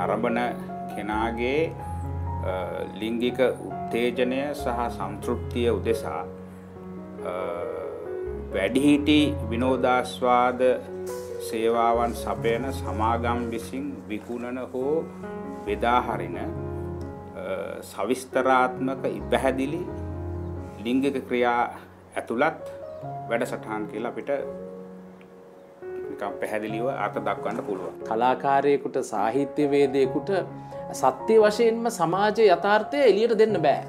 නරඹන කෙනාගේ ලිංගික උත්තේජනය සහ සම්තෘප්තිය උදෙසා වැඩිහිටි විනෝදාස්වාද සේවාවන් සපයන සමාගම් විසින් විකුණන හෝ බෙදාහරින සවිස්තරාත්මක ඉබැහැදිලි ලිංගික ක්‍රියා ඇතුළත් වැඩසටහන් කියලා අපිට නිකම් පැහැදිලිව අත දක්වන්න පුළුවන්. කලාකාරයෙකුට සාහිත්‍යවේදයකුට සත්‍යය වශයෙන්ම සමාජය යථාර්ථය එලියට දෙන්න බෑ.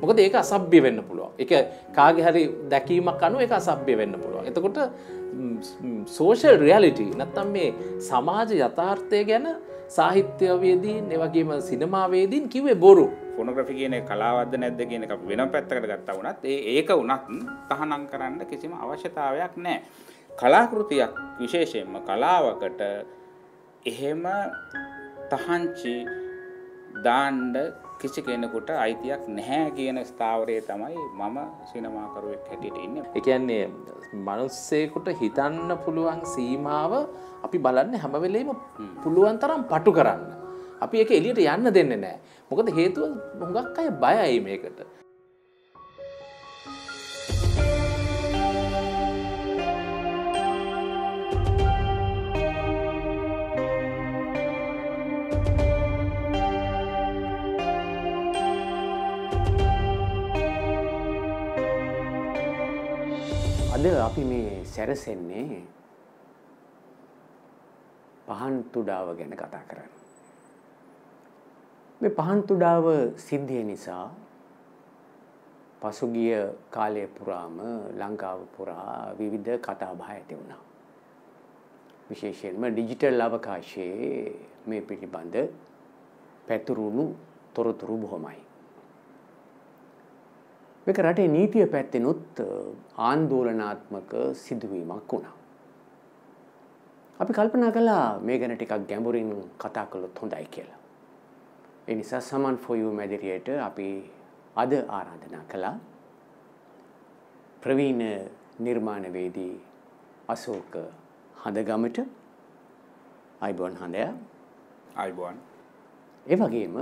මොකද ඒක අසභ්‍ය වෙන්න පුළුවන්. එක කාගෙහරි දැකීමක් අනුව එක අසභ්‍ය වෙන්න පුළුවන්. එතකොට සෝෂල් රියලිටි නැත්තම් මේ සමාජ යථාර්ථය ගැන සාහිත්‍යවේදීන් එවගේම සිනමාවේදීන් කිවේ බොරු ෆොනග්‍රි කියන කලාවද නැද්ද කියන වෙන පැත්තකට ගත්තා වනත් ඒ ඒක වනත් තහනම් කරන්න කිසිම අවශ්‍යතාවයක් නෑ. කලාකෘතියක් විශේෂයෙන්ම කලාවකට එහෙම තහංචි දාණ්ඩ කිසි කෙනෙකුට අයිතියක් නැහැ කියන ස්ථාවරය තමයි මම සිනමාකරුවෙක් හැටියට ඉන්න. එකන්නේ මනුස්සයකුට හිතන්න පුළුවන් සීමාව අපි බලන්න හැමවෙලේම පුළුවන් තරම් පටු කරන්න. අපි එක එලියට යන්න දෙන්න නෑ. මොකද හේතුව හොඟක් අය බයයි මේකට. අද අපි මේ සැරසෙන්නේ පහන් තුඩාව ගැන කතා කරන්න. මේ පහන් තුඩාව සිද්ධිය නිසා පසුගිය කාලය පුරාම ලංකාව පුරා විවිධ කතාබහ ඇති වුණා. විශේෂයෙන්ම ඩිජිටල් අවකාශයේ මේ පිළිබඳ පැතුරුණු තොරතුරු බොහොමයි. මේක රටේ නීතිය පැත්තෙනුත් ආන්දෝලනාත්මක සිදුවීමක් වුණා. අපි කල්පනා කළා මේ ගැන ටිකක් ගැඹුරින් කතා කළොත් හොඳයි කියලා. ඒ නිසා සමන් ෆොයු මැදිරියට අපි අද ආරාධනා කළා ප්‍රවීණ නිර්මාණවේදී අශෝක හඳගමට අයිබෝන් හඳයා අයිබෝන් ඒ වගේම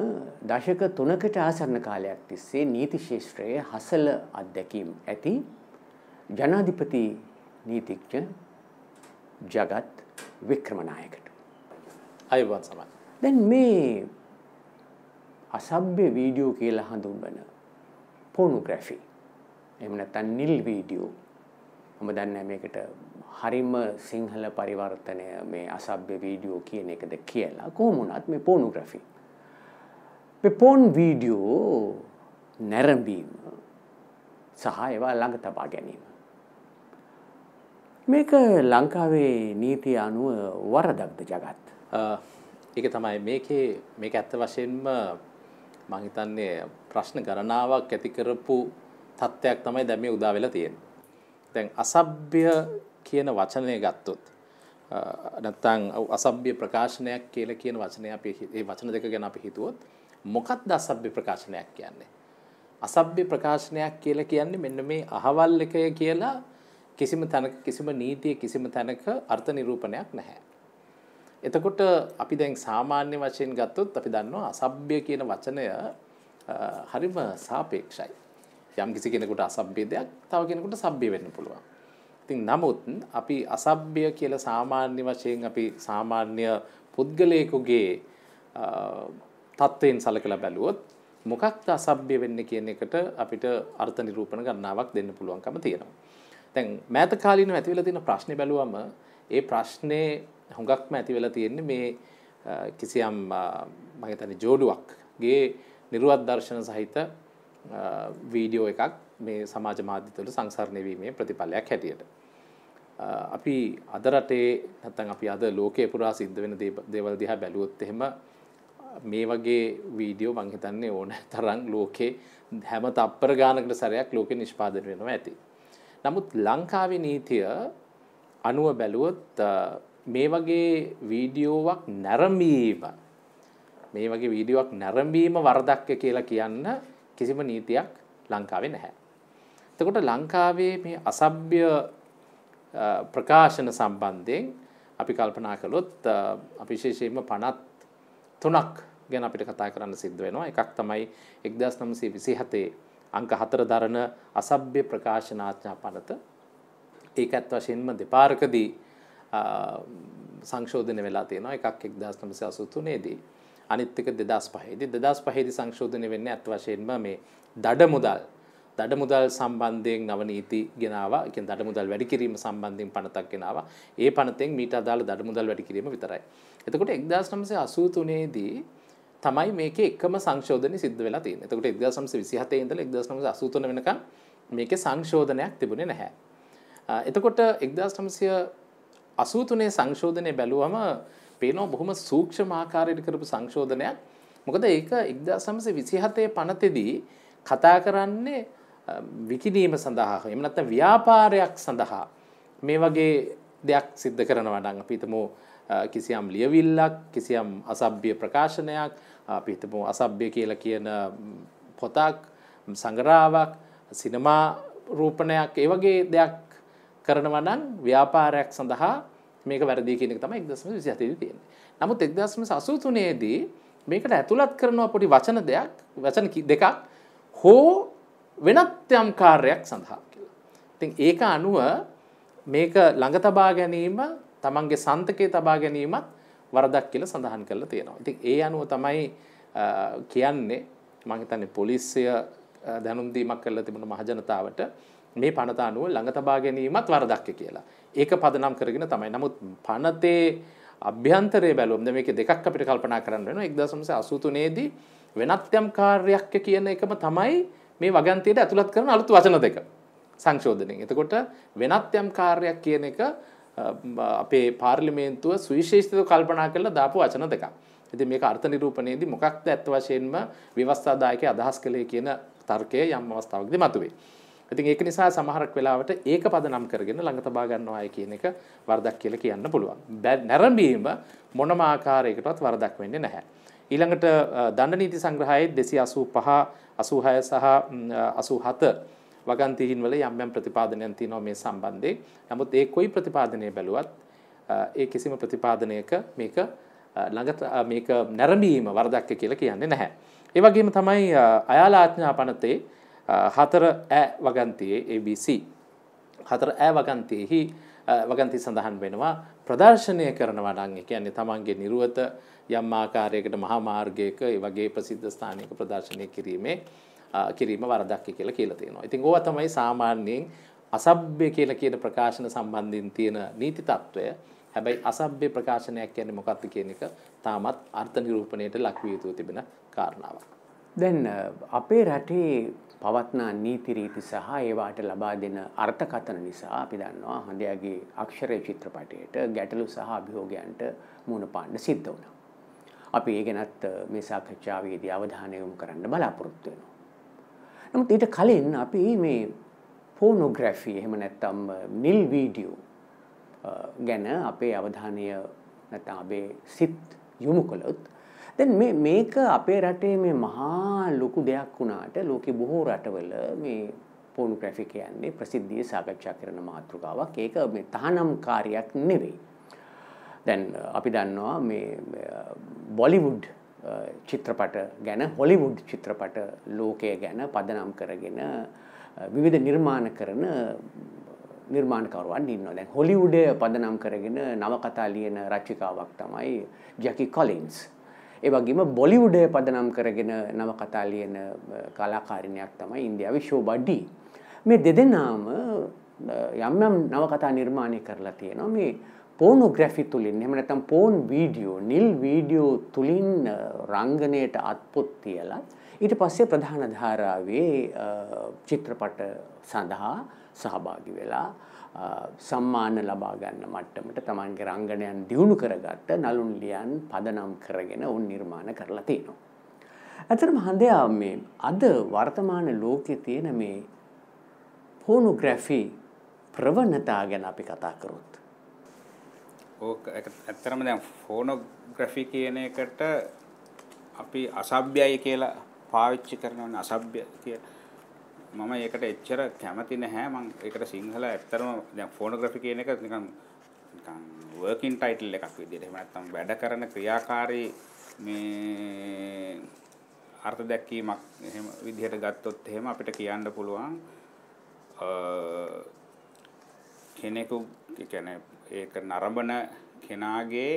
දශක 3කට ආසන්න කාලයක් තිස්සේ නීති ශාස්ත්‍රයේ හසල අත්දැකීම් ඇති ජනාධිපති නීතිඥ ජගත් වික්‍රමනායකට අයවත් සමන් දැන් මේ අසභ්‍ය වීඩියෝ කියලා හඳුන්වන පොනෝග්‍රැෆි එහෙම නැත්නම් නිල් වීඩියෝ මම දන්නේ මේකට හරිම සිංහල පරිවර්තනය මේ අසභ්‍ය වීඩියෝ කියන එකද කියලා කොහොම වුණත් මේ පොනෝග්‍රැෆි පොන් වීඩියෝ නැරඹීම සහ ඒවා ළඟ තබා ගැනීම. මේක ලංකාවේ නීතිය අනුව වරදක්ද ජගත්. එක තමයි මේකේ මේක ඇත්ත වශයෙන්ම මහිතන්නේ ප්‍රශ්න ගණනාවක් ඇතිකරපු තත්ත්වයක් තමයි දැම උදා වෙලා තියෙන්. තැන් අසභ්‍ය කියන වචනය ගත්තොත්. නැත්තං අසභ්‍ය ප්‍රකාශනයක් කියල කියන වචනය අප ඒ වචන දෙක ගැන අපි හිතුවොත් මොකක්ද අසභ්‍ය ප්‍රකාශනයක් කියන්නේ? අසභ්‍ය ප්‍රකාශනයක් කියලා කියන්නේ මෙන්න මේ අහවල් එකය කියලා කිසිම තැනක කිසිම නීතිය කිසිම තැනක අර්ථ නිරූපණයක් නැහැ. එතකොට අපි දැන් සාමාන්‍ය වශයෙන් ගත්තොත් අපි දන්නවා අසභ්‍ය කියන වචනය හරිම සාපේක්ෂයි. යම් කිසි කෙනෙකුට අසභ්‍ය දෙයක් තව කෙනෙකුට සභ්‍ය වෙන්න පුළුවන්. ඉතින් නමුත් අපි අසභ්‍ය කියලා සාමාන්‍ය වශයෙන් අපි සාමාන්‍ය පුද්ගලයෙකුගේ තත්ත්වයෙන් සලකලා බැලුවොත් මොකක්ද අසභ්‍ය වෙන්නේ කියන එකට අපිට අර්ථ නිරූපණ ගණනාවක් දෙන්න පුළුවන්කම තියෙනවා. දැන් මෑත කාලිනව ඇති වෙලා තියෙන ප්‍රශ්නේ බැලුවම ඒ ප්‍රශ්නේ හුඟක්ම ඇති වෙලා තියෙන්නේ මේ කිසියම් මම හිතන්නේ ජෝඩුවක්ගේ නිර්වත් දර්ශන සහිත වීඩියෝ එකක් මේ සමාජ මාධ්‍ය තුළ සංසරණය වීමේ ප්‍රතිඵලයක් හැටියට. අපි අද රටේ නැත්නම් අපි අද ලෝකේ පුරා සිද්ධ වෙන දේවල් දිහා බැලුවොත් එහෙම මේ වගේ වීඩියෝ මංහිතන්නේ ඕන තරං ලෝකේ හැම තප්පර ගානකට සරයක් ලෝකෙ නිෂ්පාදන වෙනවා ඇති. නමුත් ලංකාවේ නීතිය අනුව බැලුවොත් මේ වගේ වීඩියෝවක් නැරඹීම මේ වගේ වීඩියෝවක් නැරඹීම වරදක්ක කියලා කියන්න කිසිම නීතියක් ලංකාවේ නැහැ. එතකොට ලංකාවේ මේ අසභ්‍ය ප්‍රකාශන සම්බන්ධයෙන් අපි කල්පනා කළොත් අපි විශේෂයෙන්ම 50 තුනක් ගැන අපිට කතා කරන්න සිද්ධ වෙනවා. එකක් තමයි 1927 අංක 4 දරන අසභ්‍ය ප්‍රකාශනාඥා පනත. ඒක ඇත්ත වශයෙන්ම දෙපාරකදී සංශෝධනය වෙලා තියෙනවා. එකක් 1983 දී. අනිත් එක 2005 දී. 2005 දී සංශෝධනය වෙන්නේ ඇත්ත වශයෙන්ම මේ දඩ මුදල් දඩ මුදල් සම්බන්ධයෙන් නව නීති ගෙනාවා. ඒ කියන්නේ දඩ මුදල් වැඩි කිරීම සම්බන්ධයෙන් පනතක් ගෙනාවා. ඒ පනතෙන් මීට අදාළ දඩ මුදල් වැඩි කිරීම විතරයි. එතකොට 1983ේදී තමයි මේකේ එකම සංශෝධනය සිද්ධ වෙලා තියෙන්නේ. එතකොට 1927 ඉඳලා 1983 වෙනකම් මේකේ සංශෝධනයක් තිබුණේ නැහැ. එතකොට 1983 සංශෝධනය බැලුවම පේනවා බොහොම සූක්ෂම ආකාරයට කරපු සංශෝධනයක්. මොකද ඒක 1927 පනතේදී කතා කරන්නේ විකිණීම සඳහා එහෙම නැත්නම් ව්‍යාපාරයක් සඳහා මේ වගේ දෙයක් සිද්ධ කරනවා නම් අපි හිතමු කිසියම් ලියවිල්ලක් කිසියම් අසභ්‍ය ප්‍රකාශනයක් පිහිතම අසභ්‍ය කියලා කියන පොතක් සඟරාවක් සිනමා රූපණයක් ඒ වගේ දෙයක් කරනවනන් ව්‍යාපාරයක් සඳහා මේක වැරදි කියනක තම එක්දස්ම විසිහතේදී තියෙන. නමුත් එක්දස්ම සසූතුනයේදී මේකට ඇතුළත් කරනවා පොඩි වචන දෙයක් වචන දෙකක් හෝ වෙනත් යම් කාර්යක් සඳහා කියලා. ඉතින් ඒක අනුව මේක ළඟ තබා ගැනීම තමන්ගේ සන්තකයේ තබා ගැනීමත් වරදක් කියලා සඳහන් කරලා තියෙනවා. ඉතින් ඒ අනුව තමයි කියන්නේ මම හිතන්නේ පොලිසිය දැනුම් දීමක් කරලා තිබුණ මහජනතාවට මේ පනත අනුව ළඟ තබා ගැනීමත් වරදක් කියලා. ඒක පදනම් කරගෙන තමයි. නමුත් පනතේ අභ්‍යන්තරයේ බැලුවොත් මේක දෙකක් අපිට කල්පනා කරන්න වෙනවා. 1983 දී වෙනත් යම් කාර්යයක් කියන එකම තමයි මේ වගන්තියට ඇතුළත් කරන අලුත් වචන දෙක. සංශෝධනයෙන්. එතකොට වෙනත් යම් කාර්යයක් කියන එක අපේ පාර්ලිමේන්තුව සුවිශේෂිතව කල්පනා කරලා දාපු වචන දෙකක්. ඉතින් මේක අර්ථ නිරූපණයේදී මොකක්ද ඇත්ත වශයෙන්ම ව්‍යවස්ථාදායකයේ අදහස් කළේ කියන තර්කය යම් අවස්ථාවකදී මතුවේ. ඉතින් ඒක නිසා සමහරක් වෙලාවට ඒක පදනම් කරගෙන ළඟ තබා ගන්නවායි කියන එක වරදක් කියලා කියන්න පුළුවන්. නැරඹීම මොනම ආකාරයකටවත් වරදක් වෙන්නේ නැහැ. ඊළඟට දණ්ඩ නීති සංග්‍රහයේ 285 86 සහ 87 වගන්තිහින් වල යම් යම් ප්‍රතිපාදනයන් තියෙනවා මේ සම්බන්ධයෙන්. නමුත් ඒ කොයි ප්‍රතිපාදනය බැලුවත් ඒ කිසිම ප්‍රතිපාදනයක මේක ළඟට මේක නැරඹීම වරදක්ක කියලා කියන්නේ නැහැ. ඒ වගේම තමයි අයාලා ආඥාපනතේ හතර ඈ වගන්තියේ ABC හතර ඈ වගන්තියෙහි වගන්ති සඳහන් වෙනවා ප්‍රදර්ශනය කරනවා නම් ඒ කියන්නේ තමන්ගේ නිරුවත යම් ආකාරයකට මහා මාර්ගයක ඒ වගේ ප්‍රසිද්ධ ස්ථානයක ප්‍රදර්ශනය කිරීමේ කිරීම වරදක්ක කියලා කියලා තියෙනවා. ඉතින් ඕවා තමයි සාමාන්‍යයෙන් අසභ්‍ය කියලා කියන ප්‍රකාශන සම්බන්ධයෙන් තියෙන නීති තත්ත්වය. හැබැයි අසභ්‍ය ප්‍රකාශනයක් කියන්නේ මොකක්ද කියන එක තාමත් අර්ථ නිරූපණයට ලක්විය යුතු තිබෙන කාරණාවක්. දැන් අපේ රටේ පවත්නා නීති රීති සහ ඒවාට ලබා දෙන අර්ථකථන නිසා අපි දන්නවා හඳයාගේ අක්ෂරය චිත්‍රපටයට ගැටලු සහ අභියෝගයන්ට මුණ පාන්න සිද්ධ වුණා. අපි ඒ ගැනත් මේ සාකච්ඡාවේදී අවධානය යොමු කරන්න බලාපොරොත්තු වෙනවා. නමුත් ඊට කලින් අපි මේ පෝනෝග්‍රැෆී එහෙම නැත්තම් නිල් වීඩියෝ ගැන අපේ අවධානය නැත්නම් අපේ සිත් යොමු කළොත් දැන් මේ මේක අපේ රටේ මේ මහා ලොකු දෙයක් වුණාට ලෝකේ බොහෝ රටවල මේ පෝනෝග්‍රැෆි කියන්නේ ප්‍රසිද්ධියේ සාකච්ඡා කරන මාතෘකාවක්. ඒක මේ තහනම් කාර්යයක් නෙවෙයි. දැන් uh, අපි දන්නවා මේ බොලිවුඩ් uh, චිත්‍රපට ගැන හොලිවුඩ් චිත්‍රපට ලෝකය ගැන පදනම් කරගෙන විවිධ නිර්මාණ කරන නිර්මාණකරුවන් ඉන්නවා දැන් හොලිවුඩය පදනම් කරගෙන නවකතා ලියන රචිකාවක් තමයි ජැකි කොලින්ස්. ඒ වගේම බොලිවුඩය පදනම් කරගෙන නවකතා ලියන කලාකාරිණයක් තමයි ඉන්දියාවේ ශෝභා ඩී. මේ දෙදෙනාම යම් යම් නවකතා නිර්මාණය කරලා තියෙනවා මේ පෝනෝග්‍රැෆි තුලින් එහෙම නැත්නම් පෝන් වීඩියෝ නිල් වීඩියෝ තුලින් රංගනයට අත්පොත් තියලා ඊට පස්සේ ප්‍රධාන ධාරාවේ චිත්‍රපට සඳහා සහභාගි වෙලා සම්මාන ලබා ගන්න මට්ටමට තමන්ගේ රංගනයන් දියුණු කරගත්ත නලුන් ලියන් පදනම් කරගෙන උන් නිර්මාණ කරලා තිනවා. ඇතරම හඳයා මේ අද වර්තමාන ලෝකයේ තියෙන මේ පෝනෝග්‍රැෆි ප්‍රවණතා ගැන අපි කතා කරොත් ඕක ඇත්තරම දැන් ෆෝනෝග්‍රැෆි කියන එකට අපි අසභ්‍යයි කියලා පාවිච්චි කරනවනේ අසභ්‍ය කියලා. මම ඒකට එච්චර කැමති නැහැ. මම ඒකට සිංහල ඇත්තරම දැන් ෆෝනෝග්‍රැෆි කියන එක නිකන් නිකන් වර්කින් ටයිටල් එකක් විදිහට. එහෙම නැත්නම් වැඩ කරන ක්‍රියාකාරී මේ අර්ථ දැක්වීමක් එහෙම විදිහට ගත්තොත් එහෙම අපිට කියන්න පුළුවන් කෙනෙකු කියන්නේ ඒක නරඹන කෙනාගේ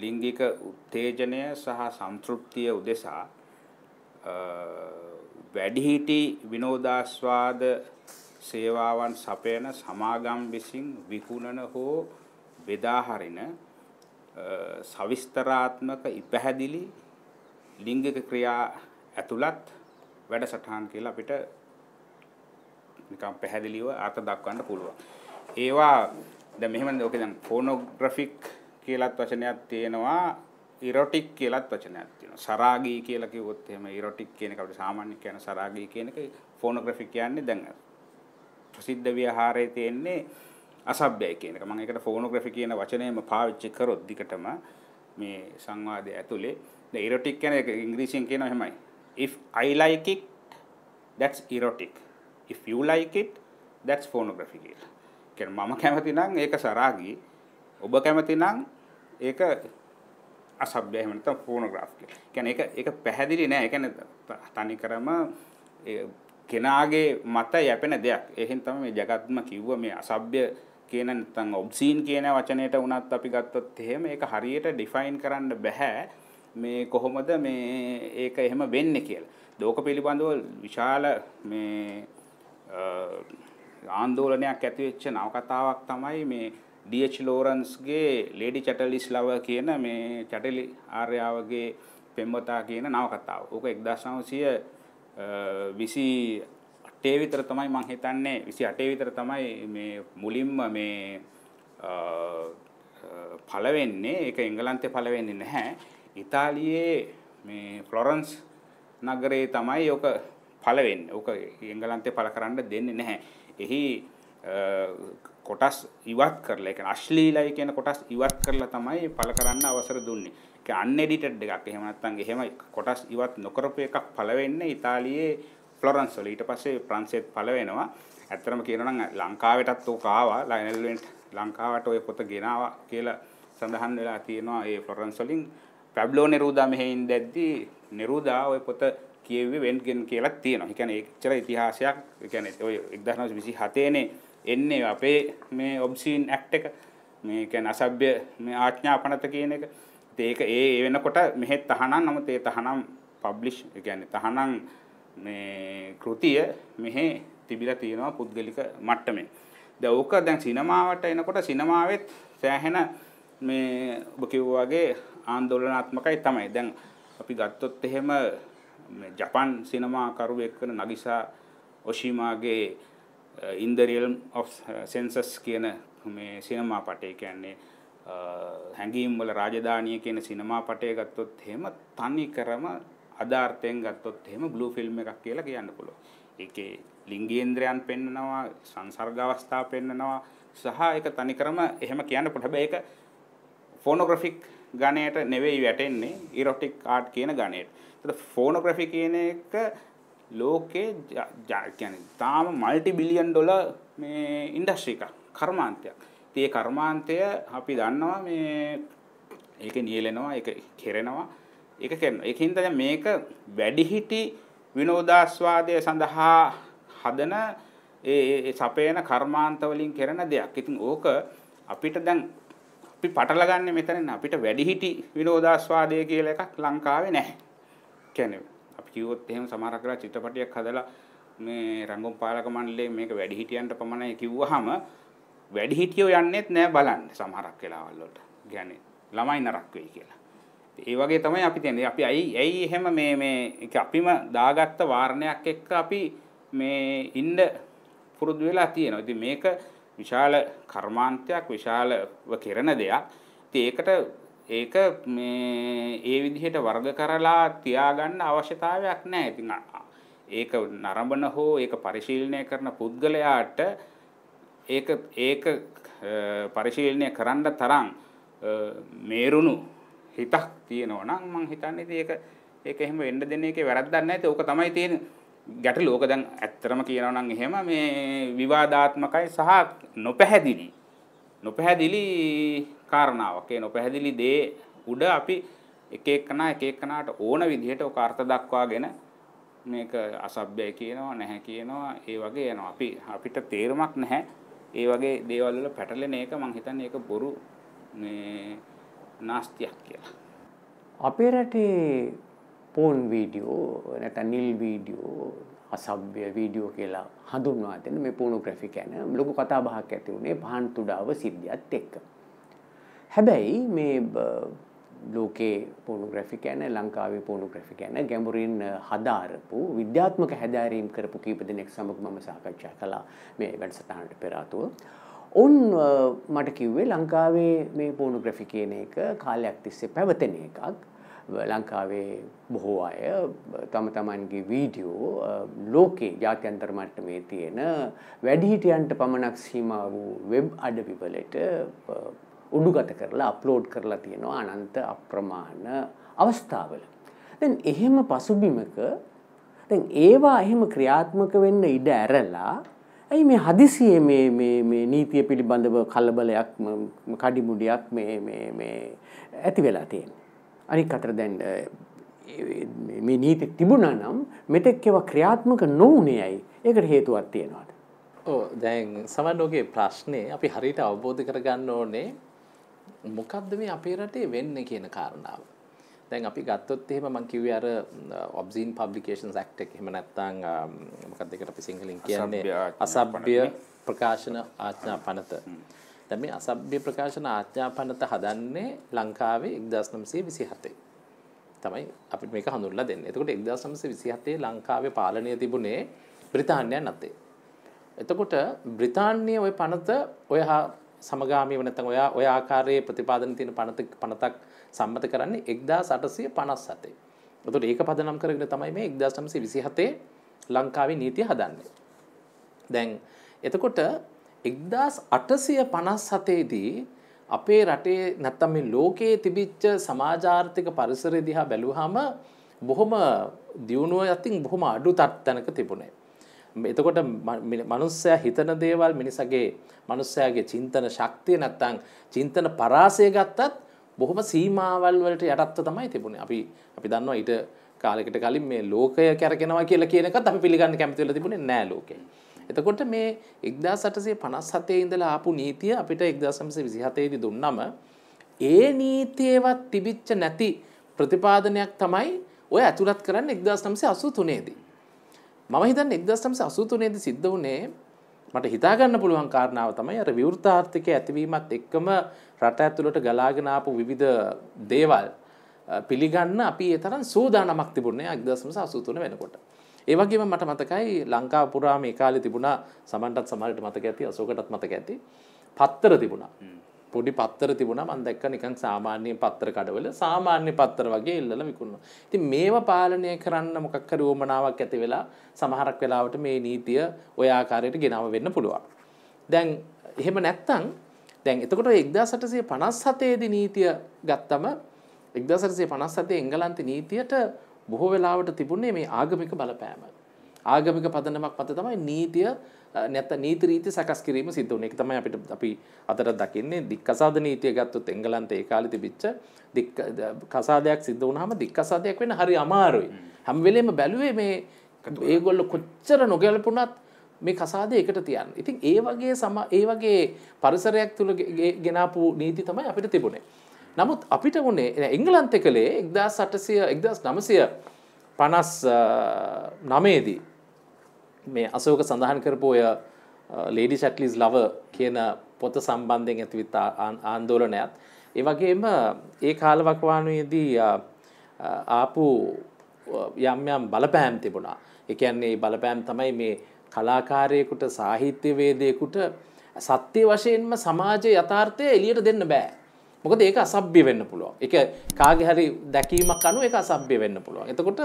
ලිංගික උත්තේජනය සහ සම්තෘප්තිය උදෙසා වැඩිහිටි විනෝදාස්වාද සේවාවන් සපයන සමාගම් විසින් විකුණන හෝ බෙදාහරින සවිස්තරාත්මක ඉපැහැදිලි ලිංගික ක්‍රියා ඇතුළත් වැඩසටහන් කියලා අපිට නිකම් පැහැදිලිව අර්ථ දක්වන්න පුළුවන්. ඒවා දැන් මෙහෙමනේ ඔකේ දැන් ෆෝනෝග්‍රැෆික් කියලත් වචනයක් තියෙනවා ඉරොටික් කියලත් වචනයක් තියෙනවා සරාගී කියලා කිව්වොත් එහෙම ඉරොටික් කියන එක අපිට සාමාන්‍ය කියන සරාගී කියන එක ෆෝනෝග්‍රැෆික් කියන්නේ දැන් ප්‍රසිද්ධ විහාරයේ තියෙන්නේ අසභ්‍යයි කියන එක මම ඒකට ෆෝනෝග්‍රැෆි කියන වචනයම පාවිච්චි කරොත් දිගටම මේ සංවාදය ඇතුලේ දැන් ඉරොටික් කියන එක ඉංග්‍රීසියෙන් කියනවා එහෙමයි if i like it that's erotic if you like it that's pornography කියලා කියන්නේ මම කැමති නම් ඒක සරාගී ඔබ කැමති නම් ඒක අසභ්‍ය එහෙම නැත්නම් ෆෝනෝග්‍රාෆ් කියලා. කියන්නේ ඒක ඒක පැහැදිලි නෑ. ඒ කියන්නේ තනිකරම කෙනාගේ මත යැපෙන දෙයක්. එහෙන් තමයි මේ జగත්ම කිව්ව මේ අසභ්‍ය කියන නැත්නම් ඔබ්සීන් කියන වචනයට උනත් අපි ගත්තොත් එහෙම ඒක හරියට ඩිෆයින් කරන්න බෑ. මේ කොහොමද මේ ඒක එහෙම වෙන්නේ කියලා. දෝක පිළිබඳව විශාල මේ ආන්දෝලනයක් ඇති වෙච්ච නවකතාවක් තමයි මේ ඩීච් ලෝරන්ස්ගේ ලේඩි චැටලිස් ලව කියන මේ චැටලි ආර්යාවගේ පෙම්වතා කියන නවකතාව. ඕක 1900 විසි අටේ විතර තමයි මං හිතන්නේ 28 විතර තමයි මේ මුලින්ම මේ පළ වෙන්නේ. ඒක එංගලන්තේ පළ වෙන්නේ නැහැ. ඉතාලියේ මේ ෆ්ලොරන්ස් නගරයේ තමයි ඕක පළ වෙන්නේ. ඕක එංගලන්තේ පළ කරන්න දෙන්නේ නැහැ. එහි කොටස් ඉවත් කරලා එක අශ්ලීලයි කියන කොටස් ඉවත් කරලා තමයි පළ කරන්න අවසර දුන්නේ එක අන්නෙඩිටඩ් එකක් එහෙම නැත්නම් එහෙම කොටස් ඉවත් නොකරපු එකක් පළ වෙන්නේ ඉතාලියේ ෆ්ලොරන්ස් වල ඊට පස්සේ ප්‍රංශෙත් පළ වෙනවා ඇත්තරම කියනවා නම් ලංකාවටත් ඕක ආවා ලයිනල් වෙන්ට් ලංකාවට ඔය පොත ගෙනාවා කියලා සඳහන් වෙලා තියෙනවා ඒ ෆ්ලොරන්ස් වලින් පැබ්ලෝ නෙරූදා මෙහි ඉඳද්දී නෙරූදා ඔය පොත කියෙව්වේ වෙන්ගෙන් කියලා තියෙනවා. ඒ කියන්නේ ඒච්චර ඉතිහාසයක් ඒ කියන්නේ ඔය 1927 නේ එන්නේ අපේ මේ ඔබ්සීන් ඇක්ට් එක. මේ කියන්නේ අසභ්‍ය මේ ආඥාපනත කියන එක. ඒක ඒ වෙනකොට මෙහෙත් තහනම් නමුත් ඒ තහනම් පබ්ලිෂ් ඒ කියන්නේ තහනම් මේ කෘතිය මෙහි තිබිලා තියෙනවා පුද්ගලික මට්ටමේ. දැන් ඕක දැන් සිනමාවට එනකොට සිනමාවෙත් සෑහෙන මේ ඔබ කිව්වාගේ ආන්දෝලනාත්මකයි තමයි. දැන් අපි ගත්තොත් එහෙම ජපන් සිනමාකරුවෙක් වන නගිසා ඔෂීමාගේ in the realm uh, of senses uh, කියන මේ සිනමා පටය කියන්නේ uh, හැඟීම් වල රාජධානිය කියන සිනමා පටය ගත්තොත් එහෙම තනි කරම අදාර්ථයෙන් ගත්තොත් එහෙම බ්ලූ ෆිල්ම් එකක් කියලා කියන්න පුළුවන්. ඒකේ ලිංගේන්ද්‍රයන් පෙන්නනවා, සංසර්ග අවස්ථා පෙන්නනවා සහ ඒක තනි කරම එහෙම කියන්න පුළුවන්. හැබැයි ඒක ෆොනෝග්‍රැෆික් ගණයට වැටෙන්නේ, ඉරොටික් ආර්ට් කියන ගණයට. තර ෆෝනොග්‍රෆි කියන එක ලෝකේ ජාතියන තාම මල්ටි බිලියන් ඩොල මේ ඉන්ඩස්්‍රීක කර්මාන්තයක් තිය කර්මාන්තය අපි දන්නවා මේ ඒක නියලෙනවා එක කෙරෙනවා එක කරන එකහින්ද මේක වැඩිහිටි විනෝදස්වාදය සඳහා හදන ඒ සපයන කර්මාන්තවලින් කරන දෙයක් ඉතින් ඕක අපිට දැන් අපි පටලගන්න මෙතන අපිට වැඩිහිටි විනෝදස්වාදය කියල එකක් ලංකාවේ නැහැ කියන්නේ අපි කිව්වොත් එහෙම සමහරක් වෙලා චිත්‍රපටයක් හදලා මේ රංගුම් පාලක මණ්ඩලයේ මේක වැඩිහිටියන්ට පමණයි කිව්වහම වැඩිහිටියෝ යන්නෙත් නෑ බලන්න සමහරක් වෙලාවල් වලට. කියන්නේ ළමයි නරක වෙයි කියලා. ඒ වගේ තමයි අපි තියන්නේ. අපි ඇයි ඇයි එහෙම මේ මේ අපිම දාගත්ත වාරණයක් එක්ක අපි මේ ඉන්න පුරුදු වෙලා තියෙනවා. ඉතින් මේක විශාල කර්මාන්තයක් විශාලව කෙරෙන දෙයක්. ඉතින් ඒකට ඒක මේ ඒ විදිහට වර්ග කරලා තියාගන්න අවශ්‍යතාවයක් නැහැ. ඉතින් ඒක නරඹන හෝ ඒක පරිශීලනය කරන පුද්ගලයාට ඒක ඒක පරිශීලනය කරන්න තරම් මේරුණු හිතක් තියෙනවා නම් මං හිතන්නේ ඉතින් ඒක ඒක එහෙම වෙන්න දෙන එකේ වැරද්දක් නැහැ. ඒක තමයි තියෙන්නේ. ගැටලු ඕක දැන් ඇත්තටම කියනවා නම් එහෙම මේ විවාදාත්මකයි සහ නොපැහැදිලි. නොපැහැදිලි කාරණාවක් ඒ නොපැහැදිලි දේ උඩ අපි එක එක්කනා එක එක්කනාට ඕන විදිහට ඔක අර්ථ දක්වාගෙන මේක අසභ්‍යයි කියනවා නැහැ කියනවා ඒ වගේ යනවා අපි අපිට තේරුමක් නැහැ ඒ වගේ දේවල් වල පැටලෙන එක මං හිතන්නේ ඒක බොරු මේ නාස්තියක් කියලා අපේ රටේ පෝන් වීඩියෝ නැත්නම් නිල් වීඩියෝ අසභ්‍ය වීඩියෝ කියලා හඳුන්වා දෙන මේ පෝනෝග්‍රැෆි ගැන ලොකු කතා බහක් ඇති වුණේ පහන් තුඩාව සිද්ධියත් එක්ක හැබැයි මේ ලෝකේ පෝනෝග්‍රැෆික යන ලංකාවේ පෝනෝග්‍රැෆික යන ගැඹුරින් හදාරපු විද්‍යාත්මක හැදෑරීම් කරපු කීප දෙනෙක් සමග මම සාකච්ඡා කළා මේ වැඩසටහනට පෙර ආතුව. උන් මට කිව්වේ ලංකාවේ මේ පෝනෝග්‍රැෆි කියන එක කාලයක් තිස්සේ පැවතෙන එකක්. ලංකාවේ බොහෝ අය තම තමන්ගේ වීඩියෝ ලෝකේ ජාත්‍යන්තර මට්ටමේ තියෙන වැඩිහිටියන්ට පමණක් සීමා වූ වෙබ් අඩවිවලට උඩුගත කරලා අප්ලෝඩ් කරලා තියෙනවා අනන්ත අප්‍රමාණ අවස්ථාවල. දැන් එහෙම පසුබිමක දැන් ඒවා එහෙම ක්‍රියාත්මක වෙන්න ඉඩ ඇරලා ඇයි මේ හදිසියේ මේ මේ මේ නීතිය පිළිබඳව කලබලයක් කඩිමුඩියක් මේ මේ මේ ඇති වෙලා තියෙන්නේ. අනික් අතට දැන් මේ නීති තිබුණා නම් මෙතෙක් ඒවා ක්‍රියාත්මක නොවුනේ ඇයි? ඒකට හේතුවක් තියෙනවාද? ඔව් දැන් සමහර ලෝකයේ ප්‍රශ්නේ අපි හරියට අවබෝධ කරගන්න ඕනේ මොකක්ද මේ අපේ රටේ වෙන්න කියන කාරණාව. දැන් අපි ගත්තොත් එහෙම මං කිව්වේ අර ඔබ්සීන් පබ්ලිකේෂන්ස් ඇක්ට් එක එහෙම නැත්නම් මොකක්ද ඒකට අපි සිංහලෙන් කියන්නේ අසභ්‍ය ප්‍රකාශන ආඥා පනත. දැන් මේ අසභ්‍ය ප්‍රකාශන ආඥා පනත හදන්නේ ලංකාවේ 1927 තමයි අපිට මේක හඳුන්ලා දෙන්නේ. එතකොට 1927 ලංකාවේ පාලනය තිබුණේ බ්‍රිතාන්‍යයන් අතේ. එතකොට බ්‍රිතාන්‍ය ওই පනත ඔය සමගාමීව නැත්නම් ඔයා ඔය ආකාරයේ ප්‍රතිපාදන තියෙන පනත පනතක් සම්මත කරන්නේ 1957. එතකොට ඒක පදනම් කරගෙන තමයි මේ 1927 ලංකාවේ නීතිය හදන්නේ. දැන් එතකොට 1857 දී අපේ රටේ නැත්තම් මේ ලෝකයේ තිබිච්ච සමාජාර්ථික පරිසරය දිහා බැලුවාම බොහොම දියුණුව අතින් බොහොම අඩු තත්ත්වයක තිබුණේ. එතකොට මනුස්සයා හිතන දේවල් මිනිසගේ මනුස්සයාගේ චින්තන ශක්තිය නැත්තං චින්තන පරාසය ගත්තත් බොහොම සීමාවල් වලට යටත්ව තමයි තිබුණේ. අපි අපි දන්නවා ඊට කාලෙකට කලින් මේ ලෝකය කැරකෙනවා කියලා කියන එකත් අපි පිළිගන්න කැමති වෙලා තිබුණේ නෑ ලෝකේ. එතකොට මේ 1857 ඉඳලා ආපු නීතිය අපිට 1927 දී දුන්නම ඒ නීතියවත් තිබිච්ච නැති ප්‍රතිපාදනයක් තමයි ඔය ඇතුළත් කරන්නේ 1983 දී. මම හිතන්නේ 1983 දී සිද්ධ වුණේ මට හිතා ගන්න පුළුවන් කාරණාව තමයි අර විවෘතාර්ථිකය ඇතිවීමත් එක්කම රට ඇතුළට ගලාගෙන ආපු විවිධ දේවල් පිළිගන්න අපි ඒ තරම් සූදානමක් තිබුණේ 1983 වෙනකොට. ඒ වගේම මට මතකයි ලංකාව පුරාම ඒ කාලේ තිබුණා සමන්ටත් සමහරට මතක ඇති අශෝකටත් මතක ඇති පත්තර තිබුණා. පොඩි පත්තර තිබුණා මම දැක්ක නිකන් සාමාන්‍ය පත්තර කඩවල සාමාන්‍ය පත්තර වගේ ඉල්ලලා විකුණනවා. ඉතින් මේව පාලනය කරන්න මොකක් හරි උවමනාවක් ඇති වෙලා සමහරක් වෙලාවට මේ නීතිය ওই ආකාරයට ගෙනව වෙන්න පුළුවන්. දැන් එහෙම නැත්තම් දැන් එතකොට 1857 දී නීතිය ගත්තම 1857 එංගලන්තේ නීතියට බොහෝ වෙලාවට තිබුණේ මේ ආගමික බලපෑම. ආගමික පදනමක් මත තමයි නීතිය නැත්ත නීති රීති සකස් කිරීම සිද්ධ වුණේ. ඒක තමයි අපිට අපි අතට දකින්නේ දික්කසාද නීතිය ගත්තොත් එංගලන්තේ ඒ කාලේ තිබිච්ච දික් කසාදයක් සිද්ධ වුණාම දික්කසාදයක් වෙන්න හරි අමාරුයි. හැම වෙලෙම බැලුවේ මේ ඒගොල්ලෝ කොච්චර නොගැලපුණත් මේ කසාදය එකට තියන්න. ඉතින් ඒ වගේ සම ඒ වගේ පරිසරයක් තුල ගෙනාපු නීති තමයි අපිට තිබුණේ. නමුත් අපිට වුණේ එංගලන්තය කළේ 1800 1900 පනස් නමේදී මේ අසෝක සඳහන් කරපු ඔය ලේඩි ශැට්ලිස් ලව කියන පොත සම්බන්ධයෙන් ඇතිවිත් ආන්දෝලනයත්. ඒවගේම ඒ කාලවකවානුයේදී ආපු යම්යම් බලපෑම් තිබුණා. එකන්නේ බලපෑම් තමයි මේ කලාකාරයකුට සාහිත්‍යවේදයකුට සත්‍යය වශයෙන්ම සමාජ යථාර්ථය එලියට දෙන්න බෑ. මොකද ඒක අසභ්‍ය වෙන්න පුළුවන්. එක කාගෙ හරි දැකීමක් අනුව එක අසභ්‍ය වෙන්න පුළුවන්. එතකොට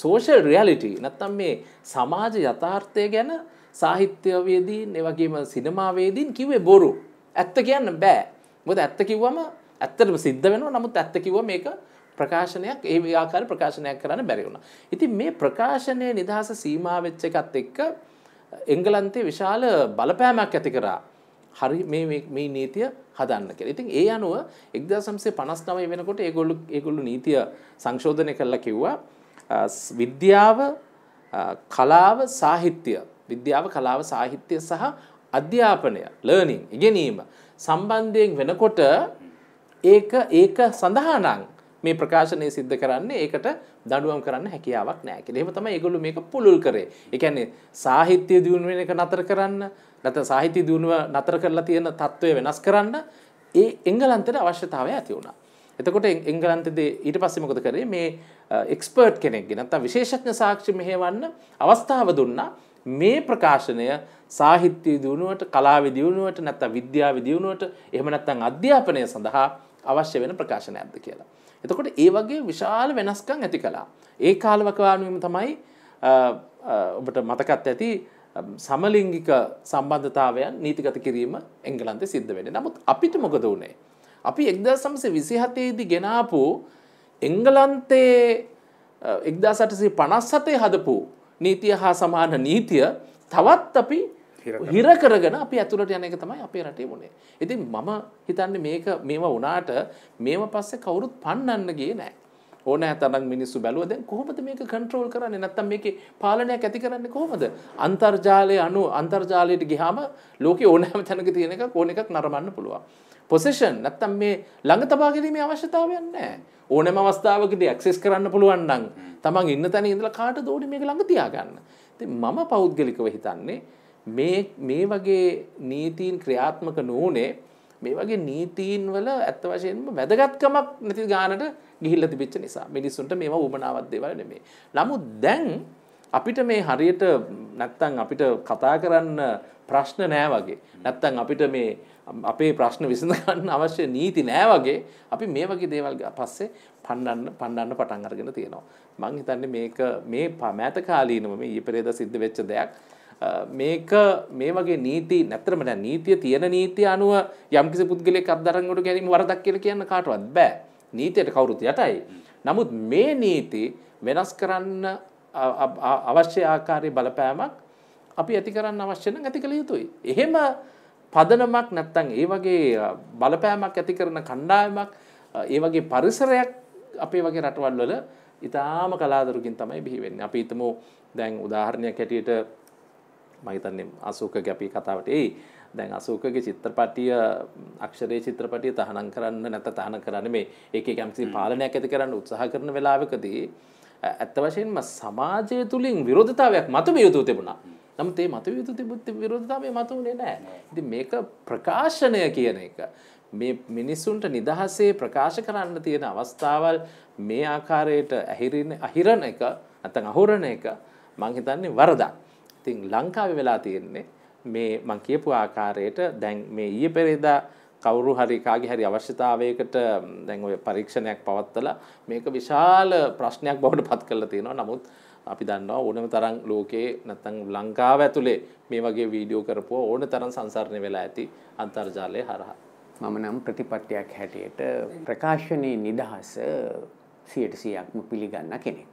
සෝෂල් රියලිටි නැත්තම් මේ සමාජ යථාර්ථය ගැන සාහිත්‍යවේදීන් එවගේම සිනමාවේදීන් කිව්වේ බොරු ඇත්ත කියන්න බෑ මොද ඇත්ත කිව්වම ඇත්තටම සිද්ධ වෙනවා නමුත් ඇත්ත කිව්ව මේක ප්‍රකාශනයක් ඒ ආකාර ප්‍රකාශනයක් කරන්න බැරි වුණා. ඉතින් මේ ප්‍රකාශනය නිදහස සීමා වෙච්ච එකත් එක්ක එංගලන්තයේ විශාල බලපෑමක් ඇති කරා. හරි මේ මේ නීතිය හදන්න කියලා. ඉතින් ඒ අනුව 1959 වෙනකොට ඒගොල්ලෝ ඒගොල්ලෝ නීතිය සංශෝධනය කළා කිව්වා විද්‍යාව කලාව සාහිත්‍ය විද්‍යාව කලාව සාහිත්‍ය සහ අධ්‍යාපනය ලර්නින් ඉගෙනීම සම්බන්ධයෙන් වෙනකොට ඒක ඒක සඳහානම් මේ ප්‍රකාශනය සිද්ධ කරන්නේ ඒකට දඩුවම් කරන්න හැකියාවක් නැහැ කියලා. එහෙම තමයි ඒගොල්ලෝ මේක පුළුල් කරේ. ඒ කියන්නේ සාහිත්‍ය දියුණුව වෙන එක නතර කරන්න නැත්නම් සාහිත්‍ය දියුණුව නතර කරලා තියෙන తත්වය වෙනස් කරන්න ඒ එංගලන්තයට අවශ්‍යතාවය ඇති වුණා. එතකොට එංගලන්තයේදී ඊට පස්සේ මොකද කරේ මේ එක්ස්පර්ට් කෙනෙක්ගේ නැත්නම් විශේෂඥ සාක්ෂි මෙහෙවන්න අවස්ථාව දුන්නා. මේ ප්‍රකාශනය සාහිත්‍ය දියුණුවට, කලාවේ දියුණුවට, නැත්නම් විද්‍යාවේ දියුණුවට, එහෙම නැත්නම් අධ්‍යාපනය සඳහා අවශ්‍ය වෙන ප්‍රකාශනයක්ද කියලා. එතකොට ඒ වගේ විශාල වෙනස්කම් ඇති කළා. ඒ කාලවකවානුවෙම තමයි ඔබට මතකත් ඇති සමලිංගික සම්බන්ධතාවයන් නීතිගත කිරීම එංගලන්තේ සිද්ධ වෙන්නේ. නමුත් අපිට මොකද වුනේ? අපි 1927 දී ගෙනාපු එංගලන්තයේ 1857 හදපු නීතිය හා සමාන නීතිය තවත් අපි හිර කරගෙන අපි ඇතුළට යන එක තමයි අපේ රටේ වුණේ. ඉතින් මම හිතන්නේ මේක මේව වුණාට මේව පස්සේ කවුරුත් පන්නන්න ගියේ නැහැ. ඕනෑ තරම් මිනිස්සු බැලුවා දැන් කොහොමද මේක කන්ට්‍රෝල් කරන්නේ නැත්තම් මේකේ පාලනයක් ඇති කරන්නේ කොහොමද අන්තර්ජාලය අනු අන්තර්ජාලයට ගිහාම ලෝකේ ඕනෑම තැනක තියෙන එකක් ඕන එකක් නරඹන්න පුළුවන් පොසිෂන් නැත්තම් මේ ළඟ තබා ගැනීමේ අවශ්‍යතාවයක් නැහැ ඕනෑම අවස්ථාවකදී ඇක්සස් කරන්න පුළුවන් නම් තමන් ඉන්න තැන ඉඳලා කාටද ඕනේ මේක ළඟ තියාගන්න ඉතින් මම පෞද්ගලිකව හිතන්නේ මේ මේ වගේ නීතීන් ක්‍රියාත්මක නොවුනේ මේ වගේ නීතීන් වල ඇත්ත වශයෙන්ම වැදගත්කමක් නැති ගානට ගිහිල්ලා තිබෙච්ච නිසා මිනිස්සුන්ට මේව උමනාවක් දේවල් නෙමෙයි. නමුත් දැන් අපිට මේ හරියට නැත්තම් අපිට කතා කරන්න ප්‍රශ්න නෑ වගේ. නැත්තම් අපිට මේ අපේ ප්‍රශ්න විසඳ ගන්න අවශ්‍ය නීති නෑ වගේ අපි මේ වගේ දේවල් පස්සේ පන්නන්න පන්නන්න පටන් අරගෙන තියෙනවා. මං හිතන්නේ මේක මේ මෑත කාලීනව මේ ඊපෙරේද සිද්ධ වෙච්ච දෙයක්. මේක මේ වගේ නීති නැත්තරම දැන් නීතිය තියෙන නීතිය අනුව යම්කිසි පුද්ගලයෙක් අත්දරංගට ගැනීම වරදක් කියලා කියන්න කාටවත් බෑ. නීතියට කවුරුත් යටයි. නමුත් මේ නීති වෙනස් කරන්න අවශ්‍ය ආකාරයේ බලපෑමක් අපි ඇති කරන්න අවශ්‍ය නම් ඇති කළ යුතුයි. එහෙම පදනමක් නැත්තම් ඒ වගේ බලපෑමක් ඇති කරන කණ්ඩායමක් ඒ වගේ පරිසරයක් අපේ වගේ රටවල් වල ඉතාම කලාතුරකින් තමයි බිහි වෙන්නේ. අපි හිතමු දැන් උදාහරණයක් හැටියට මහිතන්නේ අසූකගේ අපි කතාවට එයි දැන් අසූකගේ චිත්‍රපටිය අක්ෂරේ චිත්‍රපටිය තහනම් කරන්න නැත තහන කරන්න මේ ඒක කැමසි පාලනයක් ඇති කරන්න උත්සාහ කරන වෙලාවකදී ඇත්ත වශයෙන්ම සමාජය තුළින් විරෝධතාවයක් මතු යුතු තිබුණා නමුතේ මතු යුතු තිබුත් විරෝධතාවය මතුුණේ නෑ ඉති මේක ප්‍රකාශනය කියන එක මේ මිනිස්සුන්ට නිදහසේ ප්‍රකාශ කරන්න තියෙන අවස්ථාවල් මේ ආකාරයට ඇහිරන එක ඇතන් අහුරණ එක මංහිතන්නේ වරදක් ඉතින් ලංකාවේ වෙලා තියෙන්නේ මේ මං කියපු ආකාරයට දැන් මේ ඊයේ පෙරේදා කවුරු හරි කාගේ හරි අවශ්‍යතාවයකට දැන් ඔය පරීක්ෂණයක් පවත්තලා මේක විශාල ප්‍රශ්නයක් බවට පත් කරලා තියෙනවා. නමුත් අපි දන්නවා ඕනම තරම් ලෝකේ නැත්නම් ලංකාව ඇතුලේ මේ වගේ වීඩියෝ කරපුවා ඕන තරම් සංසරණය වෙලා ඇති අන්තර්ජාලය හරහා. මම නම් ප්‍රතිපත්තියක් හැටියට ප්‍රකාශනයේ නිදහස 100%ක්ම පිළිගන්න කෙනෙක්.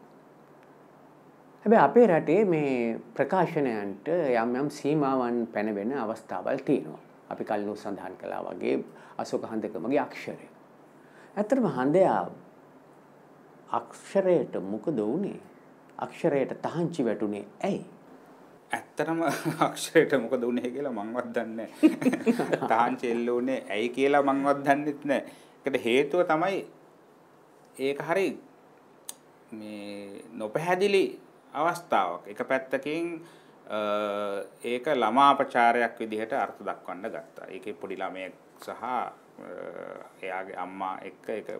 හැබැ අපේ රටේ මේ ප්‍රකාශනයන්ට යම් යම් සීමාවන් පැනවෙන අවස්ථාවල් තියෙනවා. අපි කල්ලු සඳහන් කලා වගේ අසුක හඳකමගේ අක්ෂරය. ඇතරම හඳයා අක්ෂරයට මොකද වුණේ අක්ෂරයට තහංචි වැටුනේ ඇයි. ඇත්තරම අක්ෂයට මොකද උනේ කියලා මංවත් දන්න තහංචි එල්ල වනේ ඇයි කියලා මංවත් දන්නෙත් නෑ එකට හේතුව තමයි ඒක හරි නොපැහැදිලි අවස්ථාවක් එක පැත්තකින් ඒක ළමාපචාරයක් විදිහට අර්ථ දක්වන්න ගත්තා. ඒකේ පොඩි ළමයෙක් සහ එයාගේ අම්මා එක්ක ඒක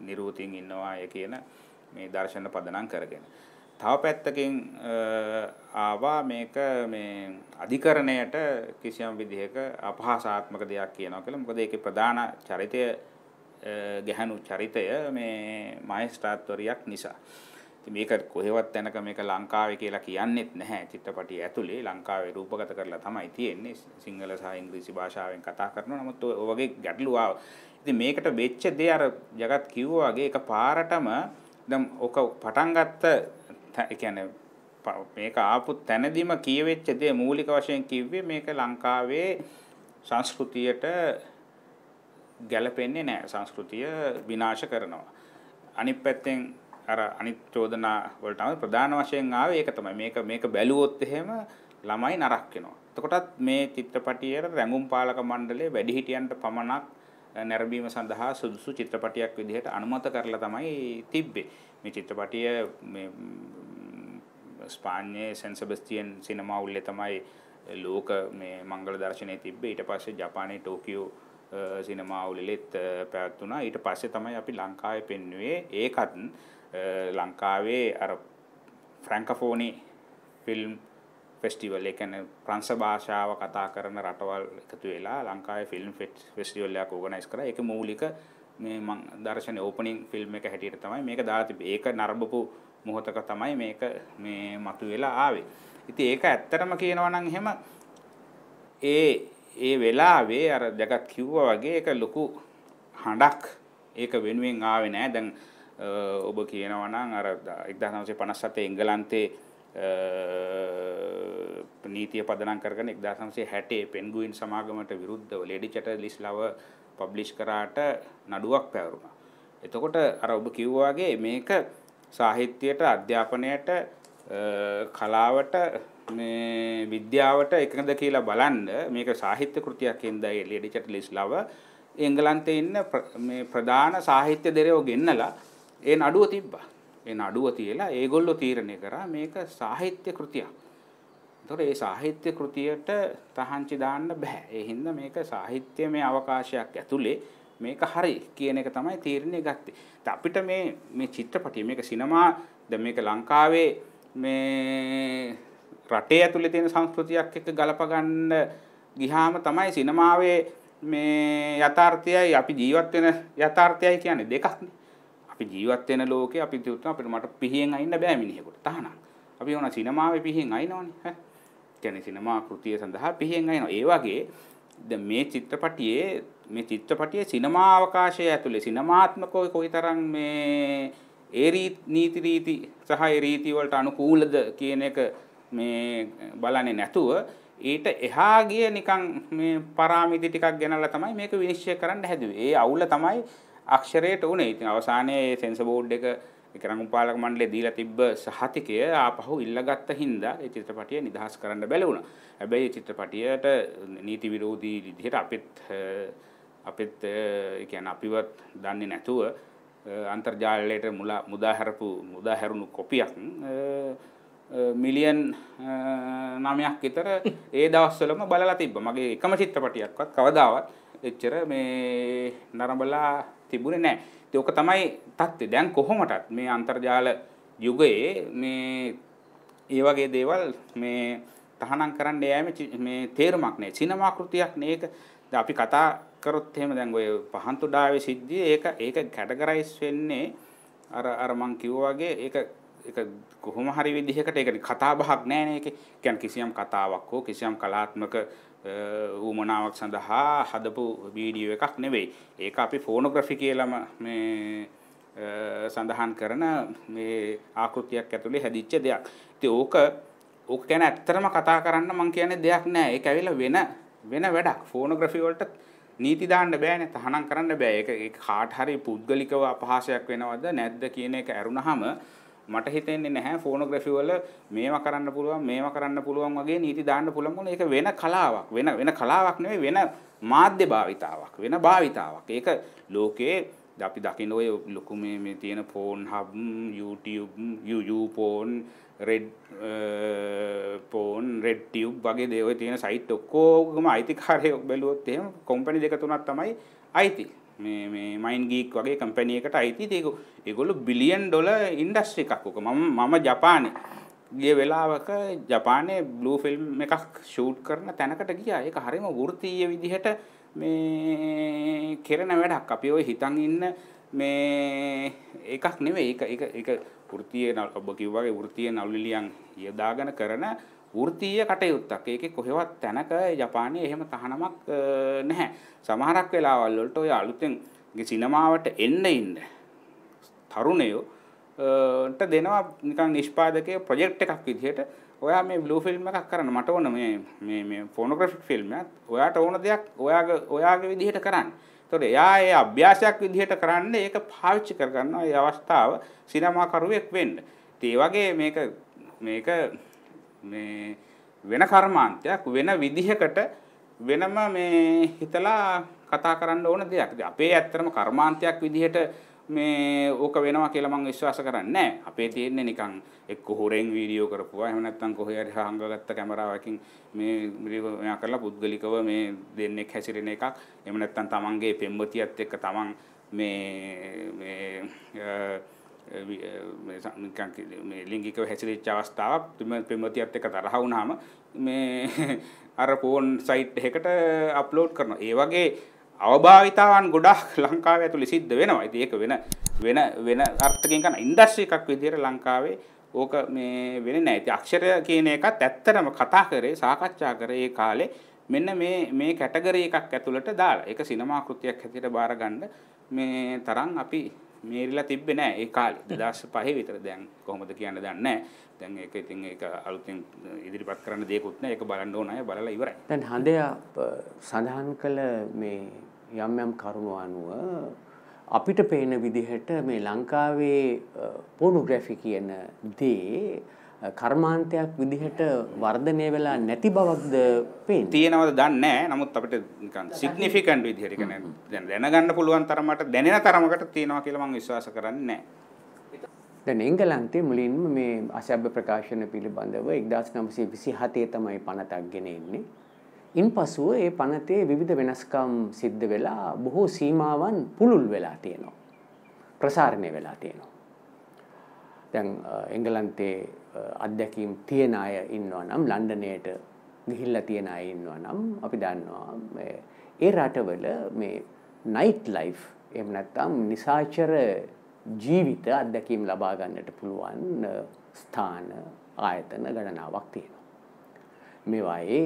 නිරූතින් ඉන්නවා ය කියන මේ දර්ශන පදනම් කරගෙන. තව පැත්තකින් ආවා මේක මේ අධිකරණයට කිසියම් විදිහක අපහාසාත්මක දෙයක් කියනවා කියලා. මොකද ඒකේ ප්‍රධාන චරිතය ගැහණු චරිතය මේ මහේස්ත්‍රාත්වරියක් නිසා. ඉතින් මේක කොහෙවත් තැනක මේක ලංකාවේ කියලා කියන්නෙත් නැහැ. චිත්‍රපටිය ඇතුලේ ලංකාවේ රූපගත කරලා තමයි තියෙන්නේ. සිංහල සහ ඉංග්‍රීසි භාෂාවෙන් කතා කරනවා. නමුත් ඔය වගේ ගැටලු ආව. ඉතින් මේකට වෙච්ච දේ අර జగත් කිව්වා වගේ එක පාරටම දැන් ඔක පටන් ගත්ත ඒ කියන්නේ මේක ආපු තැනදිම කියවෙච්ච දේ මූලික වශයෙන් කිව්වේ මේක ලංකාවේ සංස්කෘතියට ගැලපෙන්නේ නැහැ. සංස්කෘතිය විනාශ කරනවා. අනිත් පැත්තෙන් අර අනිත් චෝදනා වලට තමයි ප්‍රධාන වශයෙන් ආවේ ඒක තමයි. මේක මේක බැලුවොත් එහෙම ළමයි නරක් වෙනවා. එතකොටත් මේ චිත්‍රපටියේ රැඟුම් පාලක මණ්ඩලය වැඩිහිටියන්ට පමණක් නැරඹීම සඳහා සුදුසු චිත්‍රපටියක් විදිහට අනුමත කරලා තමයි තිබ්බේ. මේ චිත්‍රපටිය මේ ස්පාඤ්ඤේ සෙන් සෙබස්තියන් සිනමා උල්ලේ තමයි ලෝක මේ මංගල දර්ශනය තිබ්බේ. ඊට පස්සේ ජපානයේ ටෝකියෝ සිනමා උල්ලෙත් පැවැත්ුණා. ඊට පස්සේ තමයි අපි ලංකාවේ පෙන්වුවේ ඒකත් Eh, ලංකාවේ අර ෆ්‍රැංකෆෝනි ෆිල්ම් ෆෙස්ටිවල් එක ප්‍රංශ භාෂාව කතා කරන රටවල් එකතු වෙලා ලංකාවේ ෆිල්ම් ෆෙස්ටිවල් එකක් ඕගනයිස් කරා. ඒක මූලික මේ මම දර්ශනේ ඕපනින් ෆිල්ම් එක හැටියට තමයි මේක දාලා තිබ්බේ. ඒක නරඹපු මොහොතක තමයි මේක මේ මතුවෙලා ආවේ. ඉතින් ඒක ඇත්තටම කියනවා නම් එහෙම ඒ ඒ වෙලාවේ අර ජගත් කිව්වා වගේ ඒක ලොකු හඬක් ඒක වෙනුවෙන් ආවේ නෑ. දැන් ඔබ කියනවා නම් අර 1957 එංගලන්තේ නීතිය පදනම් කරගෙන 1960 පෙන්ගුයින් සමාගමට විරුද්ධව ලෙඩි චැටලිස්ලව පබ්ලිෂ් කරාට නඩුවක් පැවරුණා. එතකොට අර ඔබ කිව්වා වගේ මේක සාහිත්‍යයට අධ්‍යාපනයට කලාවට මේ විද්‍යාවට එකඟද කියලා බලන්න මේක සාහිත්‍ය කෘතියක් හින්දායි ලෙඩි චැටලිස්ලව එංගලන්තේ ඉන්න මේ ප්‍රධාන සාහිත්‍ය දරයෝ ගෙන්නලා ඒ නඩුව තිබ්බා. ඒ නඩුව තියලා ඒගොල්ලෝ තීරණය කරා මේක සාහිත්‍ය කෘතියක්. එතකොට ඒ සාහිත්‍ය කෘතියට තහංචි දාන්න බෑ. ඒ හින්දා මේක සාහිත්‍යමය අවකාශයක් ඇතුලේ මේක හරි කියන එක තමයි තීරණය ගත්තේ. අපිට මේ මේ චිත්‍රපටිය මේක සිනමා දැන් මේක ලංකාවේ මේ රටේ ඇතුලේ තියෙන සංස්කෘතියක් එක්ක ගලප ගන්න ගිහාම තමයි සිනමාවේ මේ යථාර්ථයයි අපි ජීවත් වෙන යථාර්ථයයි කියන්නේ දෙකක්නේ. අපි ජීවත් වෙන ලෝකේ අපි තුත්න අපිට මට පිහියෙන් අයින්න බෑ මිනිහෙකුට තහනම්. අපි ඕන සිනමාවේ පිහියෙන් අයින්නෝනේ ඈ. කියන්නේ සිනමා කෘතිය සඳහා පිහියෙන් අයින්නවා. ඒ වගේ දැන් මේ චිත්‍රපටියේ මේ චිත්‍රපටියේ සිනමා අවකාශය ඇතුලේ සිනමාත්මකව කොයිතරම් මේ ඒ නීති රීති සහ ඒ රීති වලට අනුකූලද කියන එක මේ බලන්නේ නැතුව ඊට එහා ගිය නිකන් මේ පරාමිති ටිකක් ගෙනල්ලා තමයි මේක විනිශ්චය කරන්න හැදුවේ. ඒ අවුල තමයි අක්ෂරයට උනේ. ඉතින් අවසානයේ මේ සෙන්සර් බෝඩ් එක කරඟුපාලක මණ්ඩලේ දීලා තිබ්බ සහතිකය ආපහු ඉල්ලගත්ත හින්දා ඒ චිත්‍රපටිය නිදහස් කරන්න බැල වුණා. හැබැයි චිත්‍රපටියට නීති විරෝධී විදිහට අපිත් අපිත් ඒ කියන්නේ අපිවත් දන්නේ නැතුව අන්තර්ජාලයට මුලා මුදා හැරපු මුදා හැරුණු කොපියක් මිලියන් 9ක් විතර ඒ දවස්වලම බලලා තිබ්බා. මගේ එකම චිත්‍රපටියක්වත් කවදාවත් එච්චර මේ නරඹලා තිබුණේ නැහැ. ඉතින් ඔක තමයි தත්ත්වය. දැන් කොහොමටත් මේ අන්තර්ජාල යුගයේ මේ ඒ වගේ දේවල් මේ තහනම් කරන්න යෑමේ මේ තේරුමක් නැහැ. සිනමා කෘතියක් නේක. අපි කතා කරොත් එහෙම දැන් ඔය පහන්තුඩාවේ සිද්ධිය ඒක ඒක කැටගරයිස් වෙන්නේ අර අර මං කිව්වා වගේ ඒක ඒක කොහොම හරි විදිහකට ඒක කතා බහක් නැහැ නේ ඒක. කියන්නේ කිසියම් කතාවක් හෝ කිසියම් කලාත්මක ඌමනාවක් සඳහා හදපු වීඩියෝ එකක් නෙවෙයි. ඒක අපි ෆෝනෝග්‍රෆි කියලාම මේ සඳහන් කරන මේ ආකෘතියක් ඇතුලේ හැදිච්ච දෙයක්. ඉතින් ඕක ඕක ගැන ඇත්තටම කතා කරන්න මම කියන්නේ දෙයක් නෑ. ඒක ඇවිල්ලා වෙන වෙන වැඩක්. ෆෝනෝග්‍රෆි වලට නීති දාන්න බෑනේ. තහනම් කරන්න බෑ. ඒක කාට හරි පුද්ගලිකව අපහාසයක් වෙනවද නැද්ද කියන එක අරුණාම මට හිතෙන්නේ නැහැ ෆෝනෝග්‍රැෆි වල මේවා කරන්න පුළුවන් මේවා කරන්න පුළුවන් වගේ නීති දාන්න පුළුවන් මොන ඒක වෙන කලාවක් වෙන වෙන කලාවක් නෙවෙයි වෙන මාධ්‍ය භාවිතාවක් වෙන භාවිතාවක් ඒක ලෝකයේ අපි දකින්න ඔය ලොකු මේ මේ තියෙන Pornhub YouTube YouTube porn red porn RedTube වගේ දේවල් තියෙන සයිට් ඔක්කොගම අයිතිකාරයෙක් බැලුවොත් එහෙම කම්පැනි දෙක තුනක් තමයි අයිති මේ මයින් ගීක් වගේ කම්පැනියකට අයිති ඒක ඒගොල්ලෝ බිලියන් ඩොලර් ඉන්ඩස්ට්‍රි එකක් උක මම මම ජපානේ ගිය වෙලාවක ජපානයේ බ්ලූ ෆිල්ම් එකක් ෂූට් කරන තැනකට ගියා ඒක හරිම වෘත්තීය විදිහට මේ කෙරෙන වැඩක් අපි ওই හිතන් ඉන්න මේ එකක් නෙවෙයි ඒක ඒක ඒක වෘත්තීය ඔබ කිව්වාගේ වෘත්තීය නළුලියන් යදාගෙන කරන වෘත්තීය කටයුත්තක්. ඒකේ කොහෙවත් තැනක ජපානයේ එහෙම තහනමක් නැහැ. සමහරක් වෙලාවල් වලට ඔය අලුතෙන් සිනමාවට එන්න ඉන්න තරුණයෝ ට දෙනවා නිකන් නිෂ්පාදකයේ ප්‍රොජෙක්ට් එකක් විදිහට ඔයා මේ බ්ලූ ෆිල්ම් එකක් කරන්න මට ඕන මේ මේ මේ ෆොනෝග්‍රැෆික් ෆිල්ම් එකක් ඔයාට ඕන දෙයක් ඔයාගේ ඔයාගේ විදිහට කරන්න. එතකොට එයා ඒ අභ්‍යාසයක් විදිහට කරන්න ඒක පාවිච්චි කරගන්නවා. ඒ අවස්ථාව සිනමාකරුවෙක් වෙන්න. ඉතින් වගේ මේක මේක මේ වෙන කර්මාන්තයක් වෙන විදිහකට වෙනම මේ හිතලා කතා කරන්න ඕන දෙයක්. අපේ ඇත්තම කර්මාන්තයක් විදිහට මේ ඕක වෙනවා කියලා මම විශ්වාස කරන්නේ නැහැ. අපේ තියෙන්නේ නිකන් එක්ක හොරෙන් වීඩියෝ කරපුවා. එහෙම නැත්නම් කොහේ හරි හංගගත්ත කැමරාවකින් මේ මෙයා කරලා පුද්ගලිකව මේ දෙන්නෙක් හැසිරෙන එකක්. එහෙම නැත්නම් තමන්ගේ පෙම්වතියත් එක්ක තමන් මේ මේ ලිංගිකව හැසිරිච්ච අවස්ථාවක් තුම පෙමතියත් එක තරහ වුණාම මේ අර ෆෝන් සයිට් එකකට අප්ලෝඩ් කරනවා. ඒ වගේ අවභාවිතාවන් ගොඩක් ලංකාව ඇතුළි සිද්ධ වෙනවා. ඉතින් ඒක වෙන වෙන වෙන අර්ථකින් කරන ඉන්ඩස්ට්‍රි එකක් විදිහට ලංකාවේ ඕක මේ වෙන්නේ නැහැ. ඉතින් අක්ෂරය කියන එකත් ඇත්තටම කතා කරේ සාකච්ඡා කරේ ඒ කාලේ මෙන්න මේ මේ කැටගරි එකක් ඇතුළට දාලා ඒක සිනමා කෘතියක් හැටියට බාර ගන්න මේ තරම් අපි මේරිලා තිබ්බේ නැහැ ඒ කාලේ 2005 විතර දැන් කොහොමද කියන්න දන්නේ නැහැ. දැන් ඒක ඉතින් ඒක අලුතෙන් ඉදිරිපත් කරන්න දෙයක්වත් නැහැ. ඒක බලන්න ඕන අය බලලා ඉවරයි. දැන් හඳය සඳහන් කළ මේ යම් යම් කරුණු අනුව අපිට පේන විදිහට මේ ලංකාවේ පොනෝග්‍රැෆි කියන දේ කර්මාන්තයක් විදිහට වර්ධනය වෙලා නැති බවක්ද පේන්නේ. තියෙනවද දන්නේ නැහැ. නමුත් අපිට නිකන් සිග්නිෆිකන්ට් විදිහට කියන්නේ දැන් දැනගන්න පුළුවන් තරමට දැනෙන තරමකට තියෙනවා කියලා මම විශ්වාස කරන්නේ නැහැ. දැන් එංගලන්තයේ මුලින්ම මේ අසභ්‍ය ප්‍රකාශන පිළිබඳව 1927 තමයි පනතක් ගෙන එන්නේ. ඉන්පසුව ඒ පනතේ විවිධ වෙනස්කම් සිද්ධ වෙලා බොහෝ සීමාවන් පුළුල් වෙලා තියෙනවා. ප්‍රසාරණය වෙලා තියෙනවා. දැන් එංගලන්තයේ අත්දැකීම් තියෙන අය ඉන්නවා නම් ලන්ඩනයට ගිහිල්ලා තියෙන අය ඉන්නවා නම් අපි දන්නවා ඒ රටවල මේ නයිට් ලයිෆ් එහෙම නැත්නම් නිසාචර ජීවිත අත්දැකීම් ලබා ගන්නට පුළුවන් ස්ථාන ආයතන ගණනාවක් තියෙනවා. මේවායේ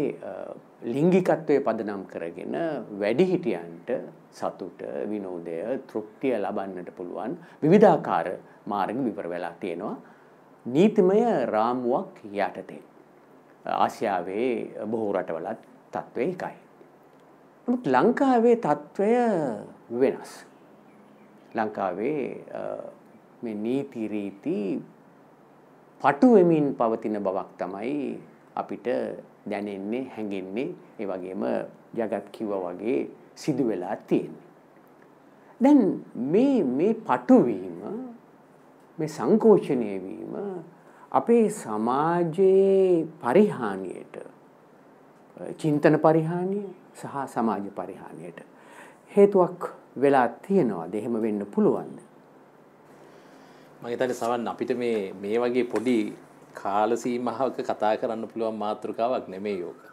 ලිංගිකත්වය පදනම් කරගෙන වැඩිහිටියන්ට සතුට විනෝදය තෘප්තිය ලබන්නට පුළුවන් විවිධාකාර මාර්ග විවර වෙලා තියෙනවා නීතිමය රාමුවක් යටතේ. ආසියාවේ බොහෝ රටවලත් තත්ත්වය එකයි. නමුත් ලංකාවේ තත්ත්වය වෙනස්. ලංකාවේ නීතිරීති පටුවමින් පවතින බවක් තමයි අපිට දැනෙන්නේ හැඟෙන්නේ ඒ වගේම ජගත් කිව වගේ සිදු වෙලා තියෙන්නේ. දැන් මේ මේ පටුවීම මේ සංකෝචනය වීම අපේ සමාජයේ පරිහානියට චින්තන පරිහානිය සහ සමාජ පරිහානියට හේතුවක් වෙලා තියෙනවාද එහෙම වෙන්න පුළුවන්ද මගේ තනි සවන් අපිට මේ මේ වගේ පොඩි කාලසීමාවක කතා කරන්න පුළුවන් මාතෘකාවක් නෙමේ යෝක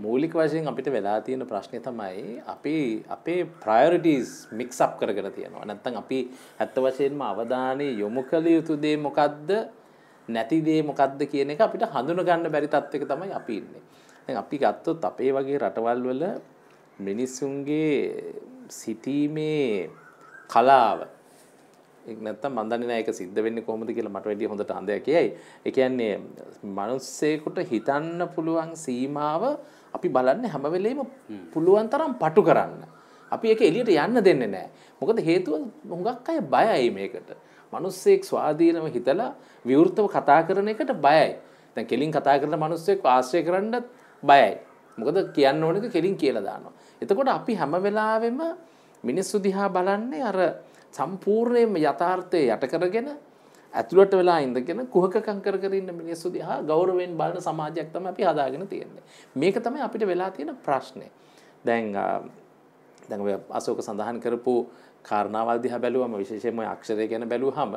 මූලික වශයෙන් අපිට වෙලා තියෙන ප්‍රශ්නය තමයි අපි අපේ ප්‍රයෝරිටස් මික්ස් අප් කරගෙන තියෙනවා නැත්තං අපි ඇත්ත වශයෙන්ම අවධානය යොමු කළ යුතුදේ මොකක්ද නැතිදේ මොකක්ද කියන එක අපිට හඳුනගන්න බැරි තත්වක තමයි අපි ඉන්නේ. දැන් අපි ගත්තොත් අපේ වගේ රටවල් වල මිනිස්සුන්ගේ සිතීමේ කලාව නැත්තම් මන් දන්නේ නැහැ ඒක සිද්ධ වෙන්නේ කොහොමද කියලා මට වැඩිය හොඳට අඳයක් කියයි. ඒ කියන්නේ මිනිස්සෙකුට හිතන්න පුළුවන් සීමාව අපි බලන්නේ හැම වෙලේම පුළුවන් තරම් පටු කරන්න. අපි ඒක එළියට යන්න දෙන්නේ නැහැ. මොකද හේතුව හුඟක් අය බයයි මේකට. මිනිස්සෙක් ස්වාධීනව හිතලා විවෘතව කතා කරන එකට බයයි. දැන් කෙලින් කතා කරන මිනිස්සෙක් ආශ්‍රය කරන්නත් බයයි. මොකද කියන්න ඕනේක කෙලින් කියලා දානවා. එතකොට අපි හැම වෙලාවෙම මිනිස්සු දිහා බලන්නේ අර සම්පූර්ණයෙන්ම යථාර්ථය යට කරගෙන ඇතුළට වෙලා ඉඳගෙන කුහකකම් කර කර ඉන්න මිනිස්සු දිහා ගෞරවයෙන් බලන සමාජයක් තමයි අපි හදාගෙන තියෙන්නේ. මේක තමයි අපිට වෙලා තියෙන ප්‍රශ්නේ. දැන් දැන් ඔය අශෝක සඳහන් කරපු කාරණාවල් දිහා බැලුවම විශේෂයෙන්ම අක්ෂරය ගැන බැලුවහම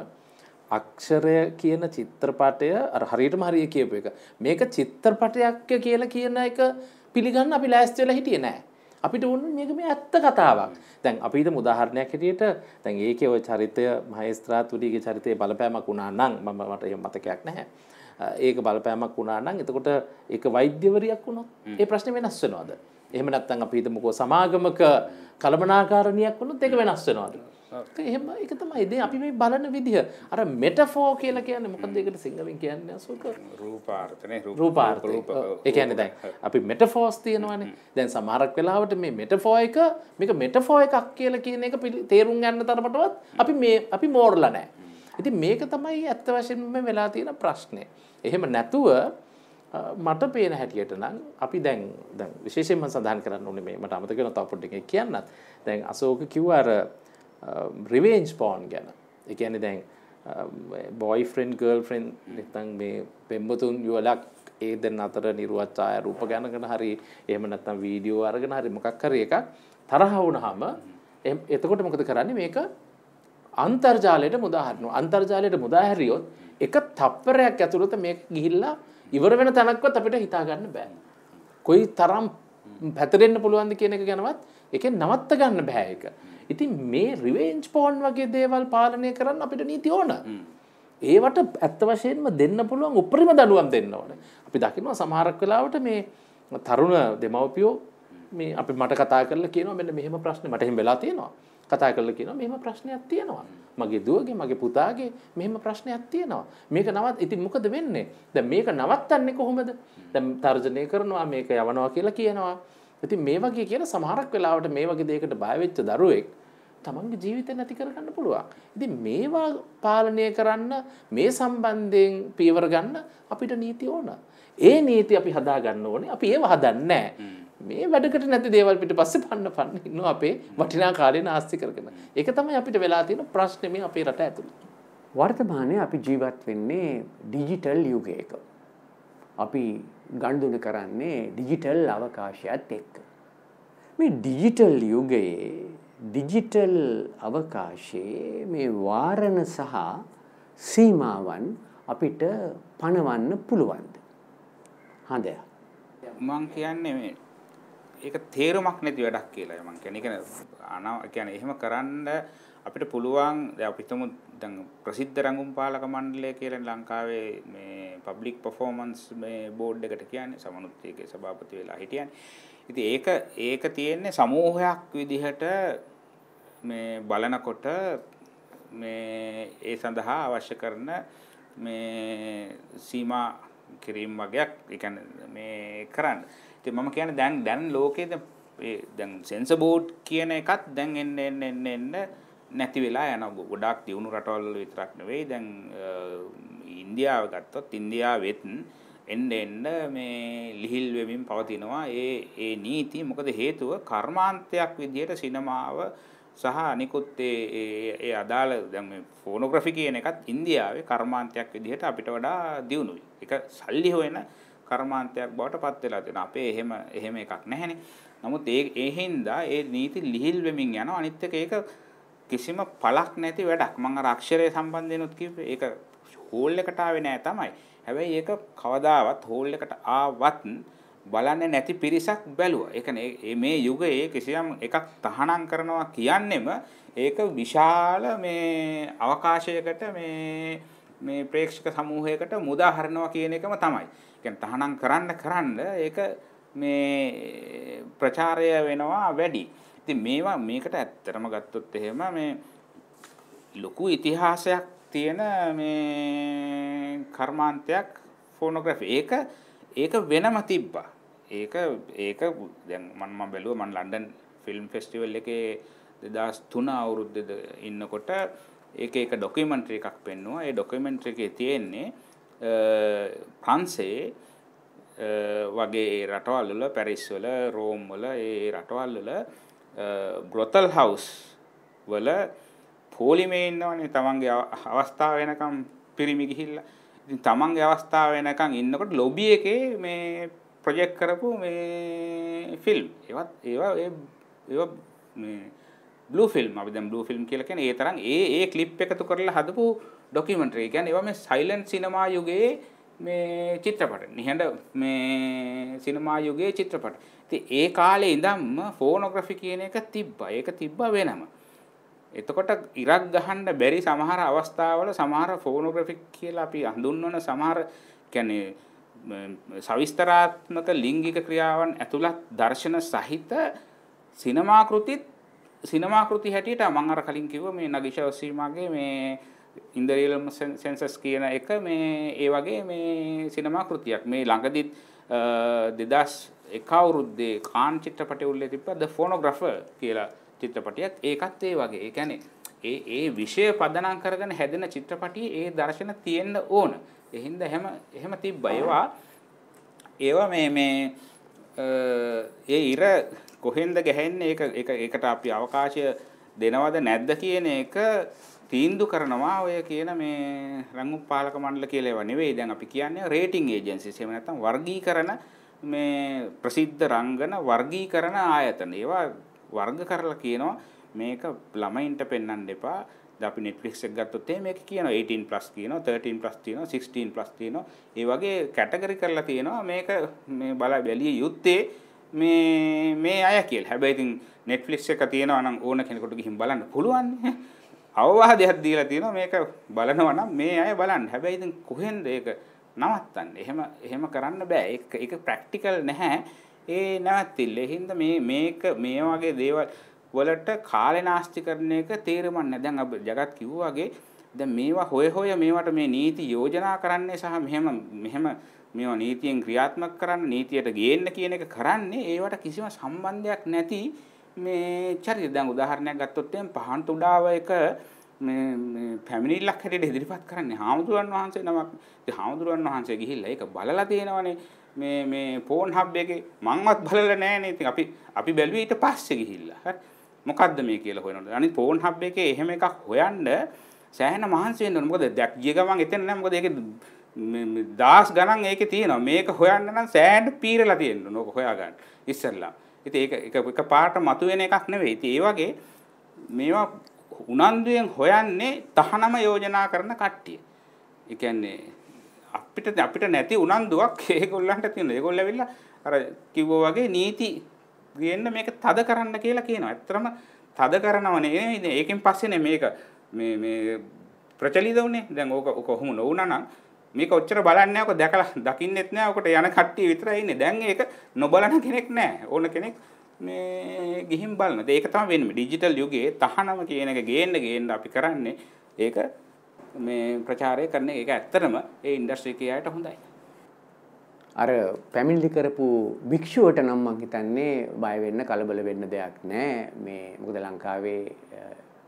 අක්ෂරය කියන චිත්‍රපටය අර හරියටම හරිය කියපු එක. මේක චිත්‍රපටයක් කියලා කියන එක පිළිගන්න අපි ලෑස්ති වෙලා හිටියේ නෑ. අපිට ඔන්න මේක මේ ඇත්ත කතාවක්. දැන් අපිට උදාහරණයක් හැටියට දැන් ඒකේ ওই චරිතය මහේස්ත්‍රාතුඩිගේ චරිතයේ බලපෑමක් වුණා නම් මම මට එහෙම මතකයක් නැහැ. ඒක බලපෑමක් වුණා නම් එතකොට ඒක වෛද්‍යවරියක් වුණොත් ඒ ප්‍රශ්නේ වෙනස් වෙනවද? එහෙම නැත්නම් අපි හිතමුකෝ සමාගමක කළමනාකාරණියක් වුණොත් ඒක වෙනස් වෙනවද? එහෙම එක තමයි ඉතින් අපි මේ බලන විදිහ අර මෙටෆෝ කියලා කියන්නේ මොකද ඒකට සිංහලෙන් කියන්නේ අසෝක රූපාර්ථනේ රූපාර්ථ ඒ කියන්නේ දැන් අපි මෙටෆෝස් තියෙනවානේ දැන් සමහරක් වෙලාවට මේ මෙටෆෝ එක මේක මෙටෆෝ එකක් කියලා කියන එක තේරුම් ගන්න තරමටවත් අපි මේ අපි මෝරලා නැහැ ඉතින් මේක තමයි ඇත්ත වශයෙන්ම වෙලා තියෙන ප්‍රශ්නේ එහෙම නැතුව මට පේන හැටියට නම් අපි දැන් දැන් විශේෂයෙන්ම සඳහන් කරන්න ඕනේ මේ මට අමතක වෙන තව පොඩ්ඩක් කියන්නත් දැන් අශෝක කිව්වා අර රිවේන්ජ් පෝන් ගැන එකන දැන් බොයිෆ්‍රෙන්න් ගර්ල්ෆෙන්න් නිතන් මේ පෙම්බතුන් යුවලක් ඒද අතර නිරුවත්තාය රූප ගැනගෙන හරි එහම නත්තම් වීඩියෝ අරගෙන හරි මොකක් කර එක තරහවුනහම එතකොට මොකද කරන්නේ මේක අන්තර්ජාලයට මුදාහරනු අන්තර්ජාලයට මුදාහැරියොත් එක තප්පරයක් ඇතුළත මේ ගිහිල්ලා ඉවර වෙන තැනක්වත් අපිට හිතාගන්න බෑ. කොයි තරම් පැතරෙන්න්න පුළුවන්ද කියන එක ගැනවත් එක නවත්ත ගන්න බෑයක. ඉතින් මේ රිවෙන්ච් පෝන් වගේ දේවල් පාලනය කරන්න අපිට නීති ඕන. ඒවට ඇත්ත වශයෙන්ම දෙන්න පුළුවන් උපරිම දඩුවම් දෙන්න ඕන. අපි දකිනවා සමහරක් වෙලාවට මේ තරුණ දෙමවපියෝ මේ අපි මට කතා කරලා කියනවා මෙන්න මෙහෙම ප්‍රශ්නේ මට එහෙම වෙලා තියෙනවා. කතා කරලා කියනවා මෙහෙම ප්‍රශ්නයක් තියෙනවා. මගේ දුවගේ මගේ පුතාගේ මෙහෙම ප්‍රශ්නයක් තියෙනවා. මේක නවත් ඉතින් මොකද වෙන්නේ? දැන් මේක නවත්තන්නේ කොහොමද? දැන් තර්ජනය කරනවා මේක යවනවා කියලා කියනවා. ඇති මේ වගේ කියන සමහරක් වෙලාවට මේ වගේ දෙයකට බයවෙච්ච දරුවෙක් තමන්ගේ ජීවිතය නැති කරගන්න පුළුවන්. ඉතින් මේවා පාලනය කරන්න මේ සම්බන්ධයෙන් පියවර ගන්න අපිට නීති ඕන. ඒ නීති අපි හදා ගන්න ඕනේ. අපි ඒව හදන්නේ මේ වැඩකට නැති දේවල් පිට පස්සේ පන්න පන්න ඉන්නවා අපේ වටිනා කාලය නාස්ති කරගෙන. ඒක තමයි අපිට වෙලා තියෙන ප්‍රශ්නේ මේ අපේ රට ඇතුළේ. වර්තමානයේ අපි ජීවත් වෙන්නේ ඩිජිටල් යුගයක. අපි ගණ්ඩුන කරන්නේ ඩිජිටල් අවකාශයත් එක්ක. මේ ඩිජිටල් යුගයේ ඩිජිටල් අවකාශයේ මේ වාරණ සහ සීමාවන් අපිට පණවන්න පුළුවන්ද. හඳය. මං කියන්නේ මේ ඒක තේරුමක් නැති වැඩක් කියලා මං කියන්නේ. ඒ කියන්නේ එහෙම කරන්න අපිට පුළුවන් දැන් අපි හිතමු දැන් ප්‍රසිද්ධ රංගුම් පාලක මණ්ඩලය කියලා ලංකාවේ මේ පබ්ලික් පර්ෆෝමන්ස් මේ බෝඩ් එකට කියන්නේ සමනුත් ඒකේ සභාපති වෙලා හිටියන්නේ. ඉතින් ඒක ඒක තියෙන්නේ සමූහයක් විදිහට මේ බලනකොට මේ ඒ සඳහා අවශ්‍ය කරන මේ සීමා කිරීම වගේක් ඒ කියන්නේ මේ කරන්න. ඉතින් මම කියන්නේ දැන් දැන් ලෝකයේ දැන් සෙන්සර් බෝඩ් කියන එකත් දැන් එන්න එන්න එන්න නැති වෙලා යනවා ගොඩාක් දියුණු රටවල් විතරක් නෙවෙයි දැන් ඉන්දියාව ගත්තොත් ඉන්දියාවෙත් එන්න එන්න මේ ලිහිල් වෙමින් පවතිනවා ඒ ඒ නීති මොකද හේතුව කර්මාන්තයක් විදිහට සිනමාව සහ අනිකුත් ඒ ඒ අදාළ දැන් මේ ෆෝනෝග්‍රැෆි කියන එකත් ඉන්දියාවේ කර්මාන්තයක් විදිහට අපිට වඩා දියුණුයි. ඒක සල්ලි හොයන කර්මාන්තයක් බවට පත් වෙලා තියෙනවා. අපේ එහෙම එහෙම එකක් නැහැනේ. නමුත් ඒ ඒ හින්දා ඒ නීති ලිහිල් වෙමින් යනවා. අනිත් එක ඒක කිසිම පළක් නැති වැඩක්. මම අර අක්ෂරය සම්බන්ධයෙන්ුත් කිව්වේ ඒක හෝල් එකට ආවේ නෑ තමයි. හැබැයි ඒක කවදාවත් හෝල් එකට ආවත් බලන්නේ නැති පිරිසක් බැලුවා. ඒ කියන්නේ මේ යුගයේ කිසියම් එකක් තහනම් කරනවා කියන්නේම ඒක විශාල මේ අවකාශයකට මේ මේ ප්‍රේක්ෂක සමූහයකට මුදා හරිනවා කියන එකම තමයි. කියන්නේ තහනම් කරන්න කරන්න ඒක මේ ප්‍රචාරය වෙනවා වැඩි. ඉතින් මේවා මේකට ඇත්තටම ගත්තොත් එහෙම මේ ලොකු ඉතිහාසයක් තියෙන මේ කර්මාන්තයක් ෆෝනෝග්‍රැෆි ඒක ඒක වෙනම තිබ්බා ඒක ඒක දැන් මම මම බැලුවා මම ලන්ඩන් ෆිල්ම් ෆෙස්ටිවල් එකේ 2003 අවුරුද්දේ ඉන්නකොට ඒක ඒක ඩොකියුමන්ටරි එකක් පෙන්වුවා ඒ ඩොකියුමන්ටරි එකේ තියෙන්නේ ප්‍රංශයේ වගේ රටවල් වල පැරිස් වල රෝම් වල ඒ රටවල් වල ග්‍රොතල් හවුස් වල පෝලිමේ ඉන්නවනේ තමන්ගේ අවස්ථාව වෙනකම් පිරිමි ගිහිල්ලා. ඉතින් තමන්ගේ අවස්ථාව වෙනකම් ඉන්නකොට ලොබි එකේ මේ ප්‍රොජෙක්ට් කරපු මේ ෆිල්ම්. ඒවත් ඒවා ඒ ඒවා මේ බ්ලූ ෆිල්ම් අපි දැන් බ්ලූ ෆිල්ම් කියලා කියන්නේ ඒ තරම් ඒ ඒ ක්ලිප් එකතු කරලා හදපු ඩොකියුමන්ටරි. ඒ කියන්නේ ඒවා මේ සයිලන්ට් සිනමා යුගයේ මේ චිත්‍රපට. නිහඬ මේ සිනමා යුගයේ චිත්‍රපට. ඉතින් ඒ කාලේ ඉඳන්ම ෆෝනෝග්‍රැෆි කියන එක තිබ්බා. ඒක තිබ්බා වෙනම. එතකොට ඉරක් ගහන්න බැරි සමහර අවස්ථාවල සමහර ෆෝනෝග්‍රැෆි කියලා අපි හඳුන්වන සමහර කියන්නේ සවිස්තරාත්මක ලිංගික ක්‍රියාවන් ඇතුළත් දර්ශන සහිත සිනමාකෘතිත් සිනමාකෘති හැටියට මම අර කලින් කිව්ව මේ නගිෂා ඔසීමාගේ මේ ඉන්දරියලම් සෙන්සස් කියන එක මේ ඒ වගේ මේ සිනමා කෘතියක් මේ ළඟදිත් දෙදස් එක අවුරුද්දේ කාන් චිත්‍රපටය උල්ලේ තිබ්බද ෆොනෝග්‍රෆර් කියලා චිත්‍රපටියත් ඒකත් ඒ වගේ. ඒ කියන්නේ ඒ ඒ විෂය පදනම් කරගෙන හැදෙන චිත්‍රපටියේ ඒ දර්ශන තියෙන්න ඕන. එහින්ද හැම එහෙම තිබ්බා. ඒවා ඒවා මේ මේ ඒ ඉර කොහෙන්ද ගැහෙන්නේ ඒක ඒක ඒකට අපි අවකාශය දෙනවද නැද්ද කියන එක තීන්දු කරනවා ඔය කියන මේ රංගු පාලක මණ්ඩල කියලා ඒවා නෙවෙයි. දැන් අපි කියන්නේ රේටින් ඒජන්සිස්. එහෙම නැත්නම් වර්ගීකරණ මේ ප්‍රසිද්ධ රංගන වර්ගීකරණ ආයතන. ඒවා වර්ග කරලා කියනවා මේක ළමයින්ට පෙන්වන්න එපා. දැන් අපි Netflix එක ගත්තොත් එහෙම මේක කියනවා 18+ කියනවා 13+ කියනවා 16+ කියනවා. ඒ වගේ කැටගරි කරලා තියෙනවා මේක මේ බල බැලිය යුත්තේ මේ මේ අය කියලා. හැබැයි ඉතින් Netflix එක තියෙනවා නම් ඕන කෙනෙකුට ගිහින් බලන්න පුළුවන්. අවවාදයක් දීලා තියෙනවා මේක බලනවා නම් මේ අය බලන්න. හැබැයි ඉතින් කොහෙන්ද ඒක නවත්තන්න. එහෙම එහෙම කරන්න බෑ. ඒක ඒක ප්‍රැක්ටිකල් නැහැ. ඒ නැවතිල්ල. එහෙනම් මේ මේක මේ වගේ දේවල් වලට කාලේනාස්තිකරණයක තේරෙන්නේ නැහැ. දැන් අප జగත් කිව්වා වගේ දැන් මේවා හොය හොය මේවට මේ නීති යෝජනා කරන්නේ සහ මෙහෙම මෙහෙම මේවා නීතියෙන් ක්‍රියාත්මක කරන්න නීතියට ගේන්න කියන එක කරන්නේ ඒවට කිසිම සම්බන්ධයක් නැති මේ චරිත දැන් උදාහරණයක් ගත්තොත් එහෙනම් පහන් තුඩාව එක මේ පැමිණිල්ලක් හැටියට ඉදිරිපත් කරන්නේ හාමුදුරන් වහන්සේ නමක් හාමුදුරන් වහන්සේ ගිහිල්ලා ඒක බලලා තියෙනවනේ මේ මේ ෆෝන් හබ් එකේ මංවත් බලලා නැහනේ ඉතින් අපි අපි බැලුවේ ඊට පස්සේ ගිහිල්ලා හරි මොකද්ද මේ කියලා හොයනකොට අනිත් ෆෝන් හබ් එකේ එහෙම එකක් හොයන්න සෑහෙන මහන්සි වෙන්න ඕන මොකද දැක් ගිය ගමන් එතන නෑ මොකද ඒකේ දාස් ගණන් ඒකේ තියෙනවා මේක හොයන්න නම් සෑහෙන පීරලා තියෙන්න ඕන ඕක හොයාගන්න ඉස්සෙල්ලා ඉතින් ඒක එක පාට මතුවෙන එකක් නෙවෙයි ඉතින් ඒ වගේ මේවා උනන්දුයෙන් හොයන්නේ තහනම යෝජනා කරන කට්ටිය. ඒ කියන්නේ අපිට අපිට නැති උනන්දුවක් ඒගොල්ලන්ට තියෙනවා. ඒගොල්ලෝ ඇවිල්ලා අර කිව්වා වගේ නීති ගේන්න මේක තද කරන්න කියලා කියනවා. ඇත්තටම තද කරනව නෙවෙයි. ඒකෙන් පස්සේනේ මේක මේ මේ ප්‍රචලිත වුණේ. දැන් ඕක ඕක කොහොම නොවුණා නම් මේක ඔච්චර බලන්නේ නැහැ. ඔක දැකලා දකින්නෙත් නැහැ. ඔකට යන කට්ටිය විතරයි ඉන්නේ. දැන් ඒක නොබලන කෙනෙක් නැහැ. ඕන කෙනෙක් මේ ගිහින් බලන දේ ඒක තමයි වෙන්නේ ඩිජිටල් යුගයේ තහනම කියන එක ගේන්න ගේන්න අපි කරන්නේ ඒක මේ ප්‍රචාරය කරන එක ඇත්තටම ඒ ඉන්ඩස්ට්‍රි කයට හොඳයි අර පැමිණිලි කරපු භික්ෂුවට නම් මං හිතන්නේ බය වෙන්න කලබල වෙන්න දෙයක් නැහැ මේ මොකද ලංකාවේ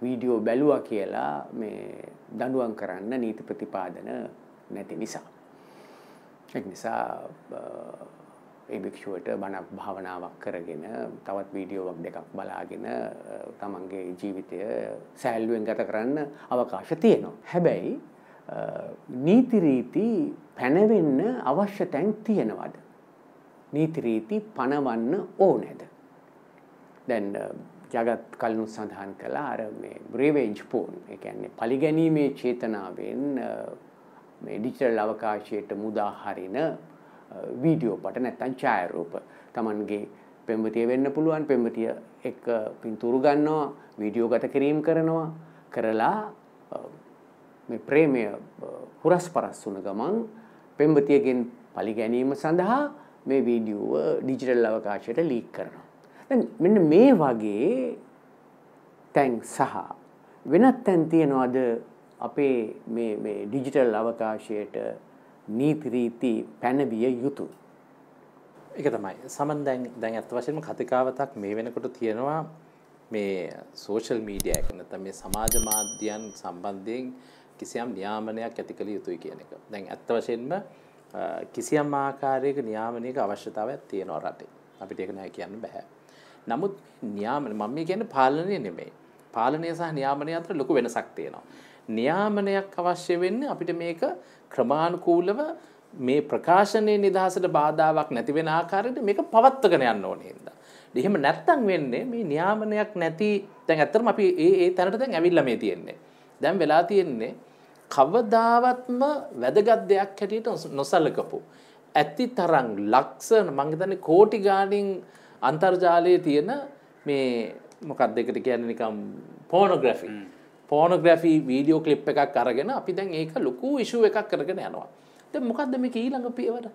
වීඩියෝ බැලුවා කියලා මේ දඬුවම් කරන්න නීති ප්‍රතිපාදන නැති නිසා ඒ නිසා ඒ භික්ෂුවට බණක් භාවනාවක් කරගෙන තවත් වීඩියෝවක් දෙකක් බලාගෙන තමන්ගේ ජීවිතය සෑල්ලුවෙන් ගත කරන්න අවකාශ තියෙනවා. හැබැයි නීතිරීති පැනවෙන්න අවශ්‍ය තැන් තියෙනවද. නීතිරීති පණවන්න ඕනැද. දැන් ජගත් කල්නු සඳහන් කලා අර මේ බ්‍රේවේජ් පෝන් එකන්නේ පලිගැනීමේ චේතනාවෙන් ඩිචල් අවකාශයට මුදාහරින වීඩියෝ පට නැත්තන් ඡායරූප තමන්ගේ පෙම්වතිය වෙන්න පුළුවන් පෙම්වතිය එක් පින්තුරු ගන්නවා වීඩියෝ ගත කිරීම් කරනවා කරලා මේ ප්‍රේමය හුරස් පරස් වුන ගමන් පෙම්වතියගෙන් පලිගැනීම සඳහා මේ වීඩියෝව ඩිජිටල් අවකාශයට ලීක් කරනවා. මෙන්න මේ වගේ තැන් සහ වෙනත් තැන් තියෙනවාද අපේ ඩිජිටල් අවකාශයට නීති රීති පැනවිය යුතුය. ඒක තමයි. සමන් දැන් දැන් අත් වශයෙන්ම කතිකාවතක් මේ වෙනකොට තියෙනවා මේ සෝෂල් මීඩියා එක නැත්නම් මේ සමාජ මාධ්‍යයන් සම්බන්ධයෙන් කිසියම් නියාමනයක් ඇති කළ යුතුයි කියන එක. දැන් අත් වශයෙන්ම කිසියම් ආකාරයක නියාමනයක අවශ්‍යතාවයක් තියෙනවා රටේ. අපිට ඒක නෑ කියන්න බෑ. නමුත් නියාමන මම මේ කියන්නේ පාලනය නෙමෙයි. පාලනය සහ නියාමනය අතර ලොකු වෙනසක් තියෙනවා. නියාමනයක් අවශ්‍ය වෙන්නේ අපිට මේක ක්‍රමානුකූලව මේ ප්‍රකාශනයේ නිදහසට බාධාවක් නැති වෙන ආකාරයට මේක පවත්වගෙන යන්න ඕනේ හින්දා. එහෙම නැත්තම් වෙන්නේ මේ නියාමනයක් නැති දැන් ඇත්තටම අපි ඒ ඒ තැනට දැන් ඇවිල්ලා මේ තියෙන්නේ. දැන් වෙලා තියෙන්නේ කවදාවත්ම වැදගත් දෙයක් හැටියට නොසලකපු ඇති තරම් ලක්ෂ මං හිතන්නේ කෝටි ගාණින් අන්තර්ජාලයේ තියෙන මේ මොකක්ද එකට කියන්නේ නිකම් පොනෝග්‍රැෆි පෝනග්‍රෆී වීඩියෝ කලිප් එකක් අරගෙන අපි දැන් ඒක ලොකු විශෂුව එකක් කරගෙන යනවා ත මොකක්ද මේ ඊළඟ පියවට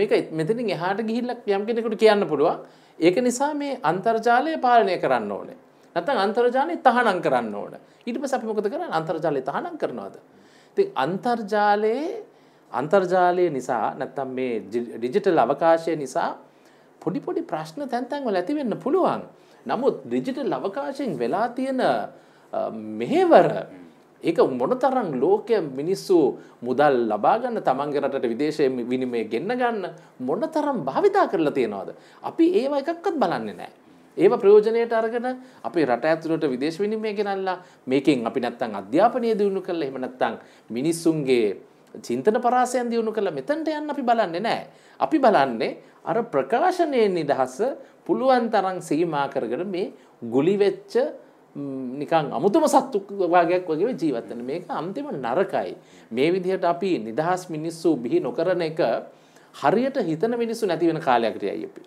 මේක මෙතනින් එහාට ගිහිල්ලක් යම් කෙනෙකුට කියන්න පුළුවන් ඒක නිසා මේ අන්තර්ජාලය පාලනය කරන්න ඕනේ නැතන් අන්තර්ජාලය තහනම් කරන්න ඕන ඉටම සැපිමොකද කරන්න අන්තර්ජාලය තහනම් කරනවාද ති අන්තර්ජාලයේ අන්තර්ජාලය නිසා නැත්තම් මේ ඩිජිටල් අවකාශය නිසා පොඩිපොඩි ප්‍රශ්න තැන්තැන්වල ඇතිවෙන්න පුළුවන් නමුත් ඩිජිටල් අවකාශයෙන් වෙලා තියෙන මෙහෙවර ඒක මොන තරම් ලෝකය මිනිස්සු මුදල් ලබාගන්න තමන්ගේ රටට විදේශය විනිමය ගෙන්න්න ගන්න මොන තරම් භාවිතා කරලා තියෙනවාද. අපි ඒව එකක්කත් බලන්නේ නෑ. ඒව ප්‍රයෝජනයට අරගෙන අපි රට ඇතුළට විදේශ විනිමය ගෙනල්ලා මේකෙන් අපි නැත්තං අධ්‍යාපනය දියුණු කරලා එහෙම නැත්තං මිනිස්සුන්ගේ චින්තන පරාසයන් දියුණු කරලා මෙතනට යන්න අපි බලන්නේ නෑ. අපි බලන්නේ අර ප්‍රකාශනයෙන් නිදහස පුළුවන් තරම් සීමා කරගෙන මේ ගුලිවෙච්ච නිකං අමුතුම සත්තු වගේයක් වගේ ජීවත්වන මේක අන්තිම නරකයි. මේ විදිහට අපි නිදහස් මිනිස්සු බිහි නොකරන එක හරියට හිතන මිනිස්සු නැති වෙන කාලයකට යයි අපි.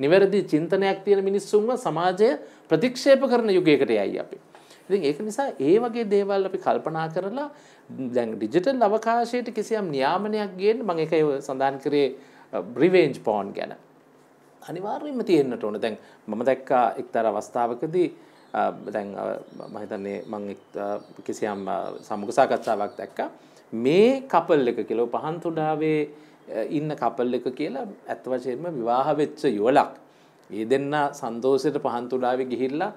නිවැරදි චින්තනයක් තියෙන මිනිස්සුන්ව සමාජය ප්‍රතික්ෂේප කරන යුගයකට යයි අපි. ඉතින් ඒක නිසා ඒ වගේ දේවල් අපි කල්පනා කරලා දැන් ඩිජිටල් අවකාශයට කිසියම් නියාමනයක් ගේන්න මම ඒක සඳහන් කරේ රිවෙන්ජ් පෝන් ගැන. අනිවාර්යයෙන්ම තියෙන්නට ඕන. දැන් මම දැක්කා එක්තරා අවස්ථාවකදී දැන් මහිතන්නේ මං කිසියම් සමුග සාකච්ඡාවක් දැක්ක මේ කපල් එක කිලෝ පහන්තුඩාවේ ඉන්න කපල් එක කියලා ඇත්වශයෙන්ම විවාහ වෙච්ච යුවලක්. ඒ දෙන්න සන්දෝසයට පහන්තුඩාවේ ගිහිල්ලා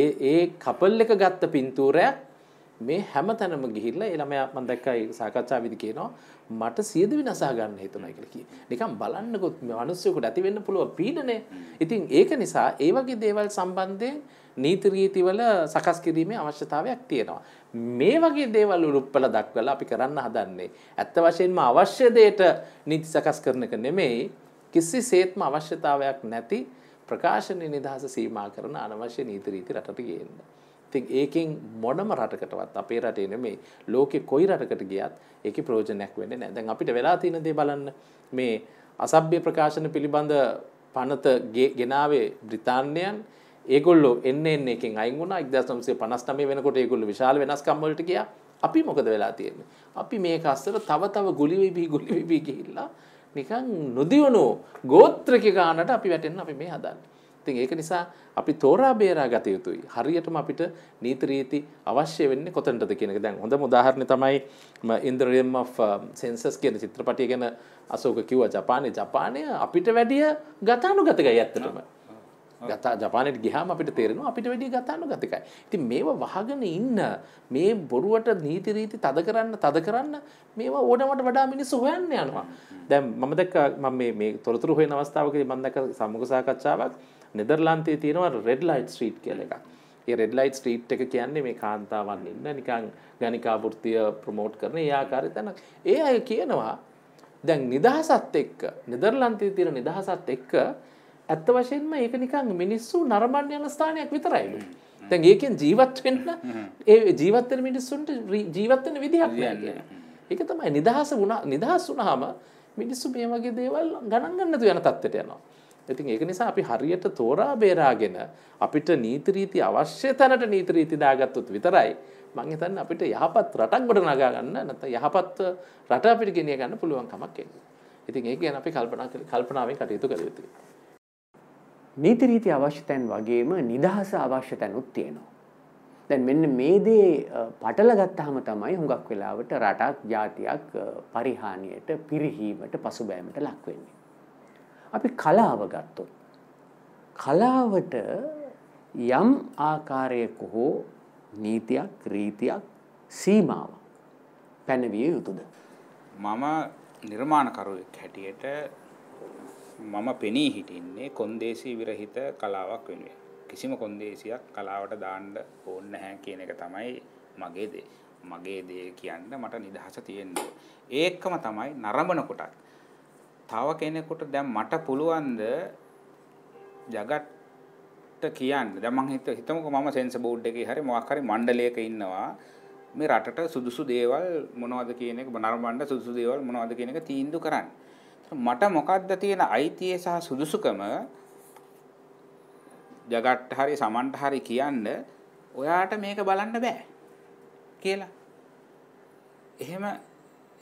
ඒ ඒ කපල් එක ගත්ත පින්තූරයක් මේ හැම තැනම ගිහිල්ල එළමයා මන් දැක්කයි සාකච්ඡා විදි කියනවා මට සියද විනසා ගන්න හිතුනයි කියලා කිය. නිකන් බලන්නකොත් මිනිස්සුෙකුට ඇති වෙන්න පුළුවන් පීඩනය. ඉතින් ඒක නිසා ඒ වගේ දේවල් සම්බන්ධයෙන් නීති රීතිවල සකස් කිරීමේ අවශ්‍යතාවයක් තියෙනවා. මේ වගේ දේවල් උරුප්පල දක්වලා අපි කරන්න හදන්නේ ඇත්ත වශයෙන්ම අවශ්‍ය දෙයට නීති සකස් කරන එක නෙමෙයි කිසිසේත්ම අවශ්‍යතාවයක් නැති ප්‍රකාශන නිදහස සීමා කරන අනවශ්‍ය නීති රීති රටට ගේන්න. ඉතින් ඒකෙන් මොනම රටකටවත් අපේ රටේ නෙමෙයි ලෝකෙ කොයි රටකට ගියත් ඒකේ ප්‍රයෝජනයක් වෙන්නේ නැහැ. දැන් අපිට වෙලා තියෙන දේ බලන්න මේ අසභ්‍ය ප්‍රකාශන පිළිබඳ පනත ගෙනාවේ බ්‍රිතාන්‍යයන් ඒගොල්ලො එන්න එන්න එකෙන් අයින් වුණා 1959 වෙනකොට ඒගොල්ලෝ විශාල වෙනස්කම් වලට ගියා. අපි මොකද වෙලා තියෙන්නේ? අපි මේක අස්සර තව තව ගුලි වෙවි ගුලි වෙවි ගිහිල්ලා නිකන් නොදියුණු ගෝත්‍රික ගානට අපි වැටෙන්න අපි මේ හදන්නේ. ඉතින් ඒක නිසා අපි තෝරා බේරා ගත යුතුයි. හරියටම අපිට නීති රීති අවශ්‍ය වෙන්නේ කොතනටද කියන එක. දැන් හොඳම උදාහරණය තමයි In the Realm of Senses uh, කියන චිත්‍රපටය ගැන අශෝක කිව්වා ජපානයේ. ජපානය අපිට වැඩිය ගතානුගතකයි ඇත්තටම. ගතා ජපානයට ගිහාම අපිට තේරෙනවා අපිට වැඩිය ගතානුගතිකයි. ඉතින් මේවා වහගෙන ඉන්න මේ බොරුවට නීති රීති තද කරන්න තද කරන්න මේවා ඕනවට වඩා මිනිස්සු හොයන්න යනවා. දැන් මම දැක්ක මම මේ මේ තොරතුරු හොයන අවස්ථාවකදී මම දැක්ක සමුග සාකච්ඡාවක් නෙදර්ලාන්තයේ තියෙනවා රෙඩ් ලයිට් ස්ට්‍රීට් කියලා එකක්. ඒ රෙඩ් ලයිට් ස්ට්‍රීට් එක කියන්නේ මේ කාන්තාවන් ඉන්න නිකන් ගණිකා වෘත්තිය ප්‍රොමෝට් කරන ඒ ආකාරය තැනක්. ඒ අය කියනවා දැන් නිදහසත් එක්ක නෙදර්ලාන්තයේ තියෙන නිදහසත් එක්ක ඇත්ත වශයෙන්ම ඒක නිකං මිනිස්සු නරබන්න යන ස්ථානයක් විතරයිලු. තැන් ඒකෙන් ජීවත්වෙන්න ඒ ජීවත්තන මිනිස්සුන්ට ජීවත්වන විදිහක් නෑ ඒක තමයි නිදහස වුණ නිදහස් වුණහම මිනිස්සු මේ වගේ දේවල් ගණන්ගන්නතු යන තත්ත්වයට යනවා. ඉතින් ඒක නිසා අපි හරියට තෝරා බේරාගෙන අපිට නීතිරීති අවශ්‍ය තැනට නීතිරීති දාගත්තොත් විතරයි මං හිතන්නේ අපිට යහපත් රටක් ගොඩනගා ගන්න නැත්නම් යහපත් රට අපිට ගෙනිය ගන්න පුළුවන් කමක් එන්නේ. ඉතින් ඒක ගැන අපි කල්පනා කල්පනාවෙන් කටයුතු කළ යුතුයි. නීති රීති අවශ්‍ය තැන් වගේම නිදහස අවශ්‍ය තැනුත් තියෙනවා. දැන් මෙන්න මේ දේ පටල ගත්තාම තමයි හුඟක් වෙලාවට රටක් ජාතියක් පරිහානියට පිරිහීමට පසුබෑමට ලක් වෙන්නේ. අපි කලාව ගත්තොත් කලාවට යම් ආකාරයක හෝ නීතියක් රීතියක් සීමාවක් පැනවිය යුතුද මම නිර්මාණකරුවෙක් හැටියට මම පෙනී හිටින්නේ කොන්දේසි විරහිත කලාවක් වෙනුවෙන්. කිසිම කොන්දේසියක් කලාවට දාන්න ඕනේ නැහැ කියන එක තමයි මගේ දේ. මගේ දේ කියන්න මට නිදහස තියෙන්න ඒකම තමයි නරඹන කොටත්. තව කෙනෙකුට දැන් මට පුළුවන්ද జగත්ට කියන්න. දැන් මං හිත හිතමුකෝ මම සෙන්සර් බෝඩ් එකේ හරි මොකක් හරි මණ්ඩලයක ඉන්නවා. මේ රටට සුදුසු දේවල් මොනවද කියන එක නරඹන්න සුදුසු දේවල් මොනවද කියන එක තීන්දුව කරන්නේ. මට මොකද්ද තියෙන අයිතිය සහ සුදුසුකම ජගට්ට හරි සමන්ට හරි කියන්න ඔයාට මේක බලන්න බෑ කියලා. එහෙම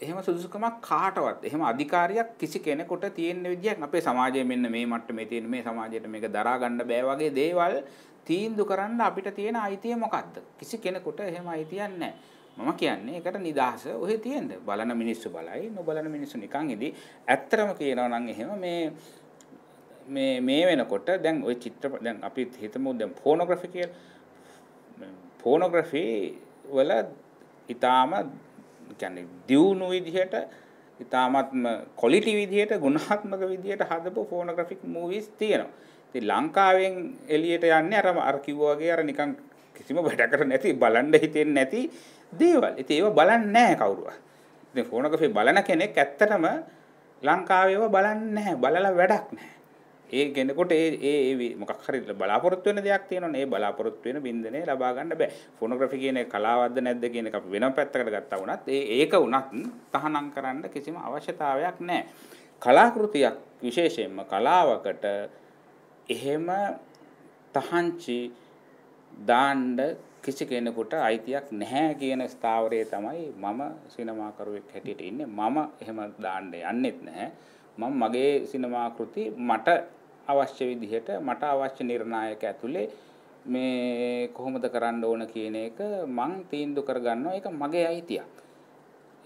එහෙම සුදුසුකමක් කාටවත් එහෙම අධිකාරියක් කිසි කෙනෙකුට තියෙන විදියක් අපේ සමාජයේ මෙන්න මේ මට්ටමේ තියෙන මේ සමාජයට මේක දරා ගන්න බෑ වගේ දේවල් තීන්දුව කරන්න අපිට තියෙන අයිතිය මොකක්ද? කිසි කෙනෙකුට එහෙම අයිතියක් නැහැ. මම කියන්නේ ඒකට නිදහස ඔහෙ තියෙන්න. බලන මිනිස්සු බලයි, නොබලන මිනිස්සු නිකන් ඉදී. ඇත්තම කියනවා නම් එහෙම මේ මේ මේ වෙනකොට දැන් ওই චිත්‍ර දැන් අපි හිතමු දැන් ෆෝනෝග්‍රැෆි කියලා. ෆෝනෝග්‍රැෆි වල ඊටාම කියන්නේ දියුණු විදිහට ඊටාමත්ම ක්වොලිටි විදිහට ගුණාත්මක විදිහට හදපු ෆෝනෝග්‍රැෆික් මූවිස් තියෙනවා. ඉතින් ලංකාවෙන් එළියට යන්නේ අර අර කිව්වා වගේ අර නිකන් කිසිම වැඩකට නැති බලන්න හිතෙන්නේ නැති දේවල්. ඉතින් ඒව බලන්නේ නැහැ කවුරුවත්. ඉතින් ෆෝනෝග්‍රැෆි බලන කෙනෙක් ඇත්තටම ලංකාවේව බලන්නේ නැහැ. බලලා වැඩක් නැහැ. ඒ කෙනෙකුට ඒ ඒ මොකක් හරි බලාපොරොත්තු වෙන දෙයක් තියෙනවනේ. ඒ බලාපොරොත්තු වෙන බින්දනේ ලබා ගන්න බෑ. ෆෝනෝග්‍රැෆි කියන කලාවක්ද නැද්ද කියන එක අපි වෙනම පැත්තකට ගත්තා වුණත් ඒ ඒක උනත් තහනම් කරන්න කිසිම අවශ්‍යතාවයක් නැහැ. කලාකෘතියක් විශේෂයෙන්ම කලාවකට එහෙම තහංචි දාන්න කිසි කෙනෙකුට අයිතියක් නැහැ කියන ස්ථාවරයේ තමයි මම සිනමාකරුවෙක් හැටියට ඉන්නේ. මම එහෙම දාන්න යන්නෙත් නැහැ. මම මගේ සිනමාකෘති මට අවශ්‍ය විදිහට මට අවශ්‍ය නිර්ණායක ඇතුලේ මේ කොහොමද කරන්න ඕන කියන එක මං තීන්දුව කරගන්නවා. ඒක මගේ අයිතියක්.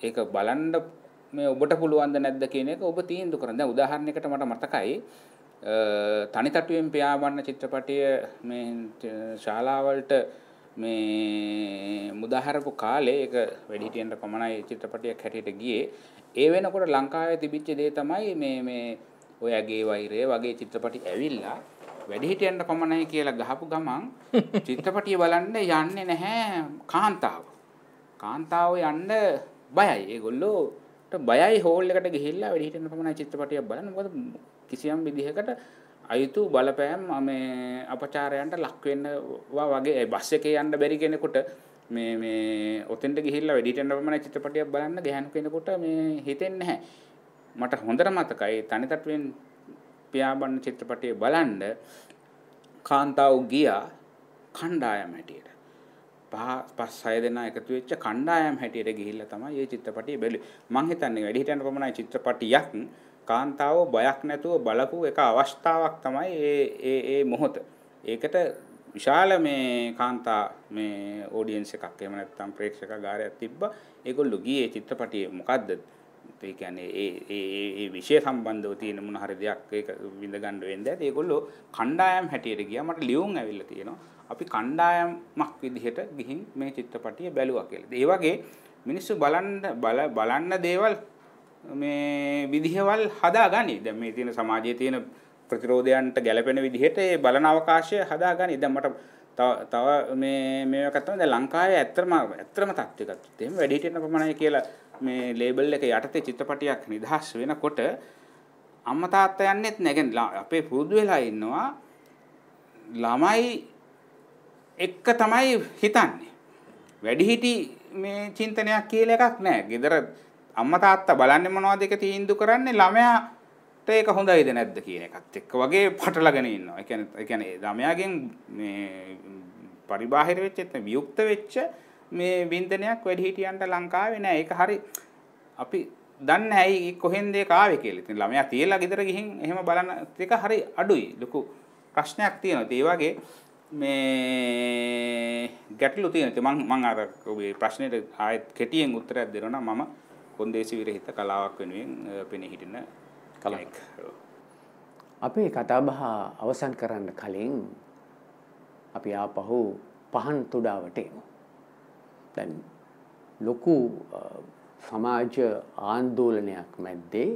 ඒක බලන්න මේ ඔබට පුළුවන්ද නැද්ද කියන එක ඔබ තීන්දුව කරන්න. දැන් උදාහරණයකට මට මතකයි තනිතටුවෙන් පියාඹන්න චිත්‍රපටය මේ ශාලාවලට මේ මුදාහරපු කාලේ ඒක වැඩිහිටියන්ට කොමනයි චිත්‍රපටයක් හැටියට ගියේ ඒ වෙනකොට ලංකාවේ තිබිච්ච දේ තමයි මේ මේ ඔය ඇගේ වෛරය වගේ චිත්‍රපටි ඇවිල්ලා වැඩිහිටියන්ට කොමනයි කියලා ගහපු ගමන් චිත්‍රපටිය බලන්න යන්නේ නැහැ කාන්තාව කාන්තාව යන්න බයයි ඒගොල්ලෝ බයයි හෝල් එකට ගිහිල්ලා වැඩිහිටියන්ට කොමනයි චිත්‍රපටියක් බලන්න මොකද කිසියම් විදිහකට අයුතු බලපෑම් මේ අපචාරයන්ට ලක් වෙන්නවා වගේ බස් එකේ යන්න බැරි කෙනෙකුට මේ මේ ඔතෙන්ට ගිහිල්ලා වැඩිටෙන්ඩ පමණ චිත්‍රපටියක් බලන්න ගැහණු කෙනෙකුට මේ හිතෙන්නේ නැහැ. මට හොඳට මතකයි තනිතටුවෙන් පියාඹන්න චිත්‍රපටිය බලන්න කාන්තාව ගියා කණ්ඩායම් හැටියට. පස් හය දෙනා එකතු වෙච්ච කණ්ඩායම් හැටියට ගිහිල්ලා තමයි මේ චිත්‍රපටිය බැලුවේ. මං හිතන්නේ වැඩිහිටියන් පමණයි චිත්‍රපටියක් කාන්තාව බයක් නැතුව බලපු එක අවස්ථාවක් තමයි ඒ ඒ ඒ මොහොත. ඒකට විශාල මේ කාන්තා මේ ඕඩියන්ස් එකක් එහෙම නැත්නම් ප්‍රේක්ෂක ගාරයක් තිබ්බා. ඒගොල්ලෝ ගියේ චිත්‍රපටියේ මොකද්ද? ඒ කියන්නේ ඒ ඒ ඒ විෂය සම්බන්ධව තියෙන මොන හරි දෙයක් ඒක විඳ ගන්න වෙන්නේ. ඒත් ඒගොල්ලෝ කණ්ඩායම් හැටියට ගියා. මට ලියුම් ඇවිල්ලා තියෙනවා. අපි කණ්ඩායමක් විදිහට ගිහින් මේ චිත්‍රපටිය බැලුවා කියලා. ඒ වගේ මිනිස්සු බලන්න බලන්න දේවල් මේ විදිහවල් හදාගනි. දැන් මේ තියෙන සමාජයේ තියෙන ප්‍රතිරෝධයන්ට ගැළපෙන විදිහට ඒ බලන අවකාශය හදාගනි. දැන් මට තව තව මේ මේක තමයි දැන් ලංකාවේ ඇත්තම ඇත්තම තත්ත්වයක්. එහෙම වැඩි හිටියන ප්‍රමාණය කියලා මේ ලේබල් එක යටතේ චිත්‍රපටියක් නිදහස් වෙනකොට අම්මා තාත්තා යන්නේත් නැහැ. අපේ පුරුදු වෙලා ඉන්නවා ළමයි එක්ක තමයි හිතන්නේ. වැඩිහිටි මේ චින්තනයක් කියලා එකක් නැහැ. gedara අම්මා තාත්තා බලන්නේ මොනවද ඒක තීන්දුව කරන්නේ ළමයාට ඒක හොඳයිද නැද්ද කියන එකත් එක්ක වගේ පටලගෙන ඉන්නවා. ඒ කියන්නේ ඒ කියන්නේ ළමයාගෙන් මේ පරිබාහිර වෙච්ච නැත්නම් වියුක්ත වෙච්ච මේ වින්දනයක් වැඩිහිටියන්ට ලංකාවේ නෑ. ඒක හරි අපි දන්නේ ඇයි කොහෙන්ද ඒක ආවේ කියලා. ඉතින් ළමයා තියලා ගෙදර ගිහින් එහෙම බලන එක හරි අඩුයි. ලොකු ප්‍රශ්නයක් තියෙනවා. ඒ වගේ මේ ගැටලු තියෙනවා. ඉතින් මම මම අර ඔබේ ප්‍රශ්නෙට ආයෙත් කෙටියෙන් උත්තරයක් දෙනවා නම් මම කොන්දේසි විරහිත කලාවක් වෙනුවෙන් පෙනී හිටින කලෙක්. අපේ කතාබහ අවසන් කරන්න කලින් අපි ආපහු පහන් තුඩාවට එමු. දැන් ලොකු සමාජ ආන්දෝලනයක් මැද්දේ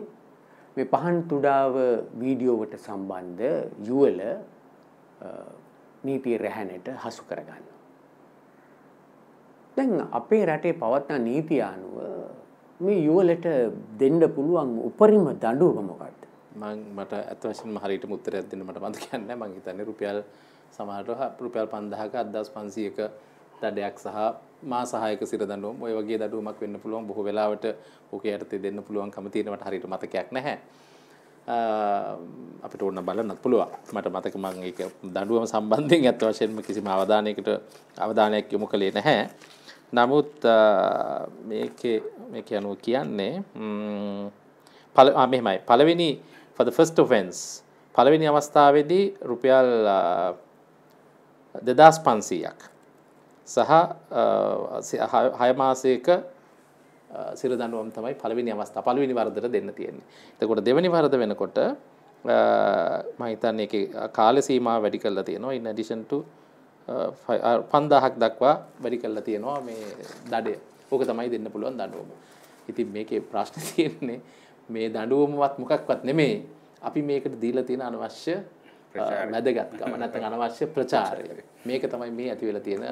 මේ පහන් තුඩාව වීඩියෝවට සම්බන්ධ යුවල නීතිය රැහැනට හසු කරගන්න. දැන් අපේ රටේ පවත්න නීති අනුව මේ යුවලට දෙන්න පුළුවන් උපරිම දඬුවම මොකක්ද? මම මට අත වශයෙන්ම හරියටම උත්තරයක් දෙන්න මට මතක නැහැ. මම හිතන්නේ රුපියල් සමහරට රුපියල් 5000ක 7500ක දඩයක් සහ මාස 6ක සිර දඬුවම් ඔය වගේ දඬුවමක් වෙන්න පුළුවන්. බොහෝ වෙලාවට ඔකේ යටතේ දෙන්න පුළුවන්කම තියෙන මට හරියට මතකයක් නැහැ. අපිට ඕන බලන්නත් පුළුවන්. මට මතක මම ඒක දඬුවම සම්බන්ධයෙන් අත වශයෙන්ම කිසිම අවධානයකට අවධානයක් යොමු කළේ නැහැ. නමුත් මේක යනුව කියන්නේ මෙමයි පළවෙනි ෆද ෆස්ට ෆෙන්ස් පළවෙනි අවස්ථාවේදී රුපියල් දෙදස් පන්සීයක් සහ හයමාසයක සිර දනුවම් තමයි පළවෙනි අවස්ථා පළවෙනි වරදට දෙන්න තියෙන්නේ. එතකොට දෙවැනි වරද වෙනකොට මම හිතන්නේ ඒකේ කාල සීමාව වැඩි කරලා තියෙනවා in addition to පන්දාහක් දක්වා වැඩි කරලා තියෙනවා මේ දඩය ඕක තමයි දෙන්න පුළුවන් දඩුවම. ඉතින් මේකේ ප්‍රශ්න තියෙන්නේ මේ දඩුවමවත් මොකක්වත් නෙමේ අපි මේකට දීලා තියෙන අනවශ්‍ය වැදගත්කම නැත්නම් අනවශ්‍ය ප්‍රචාරය. මේක තමයි මේ ඇති වෙලා තියෙන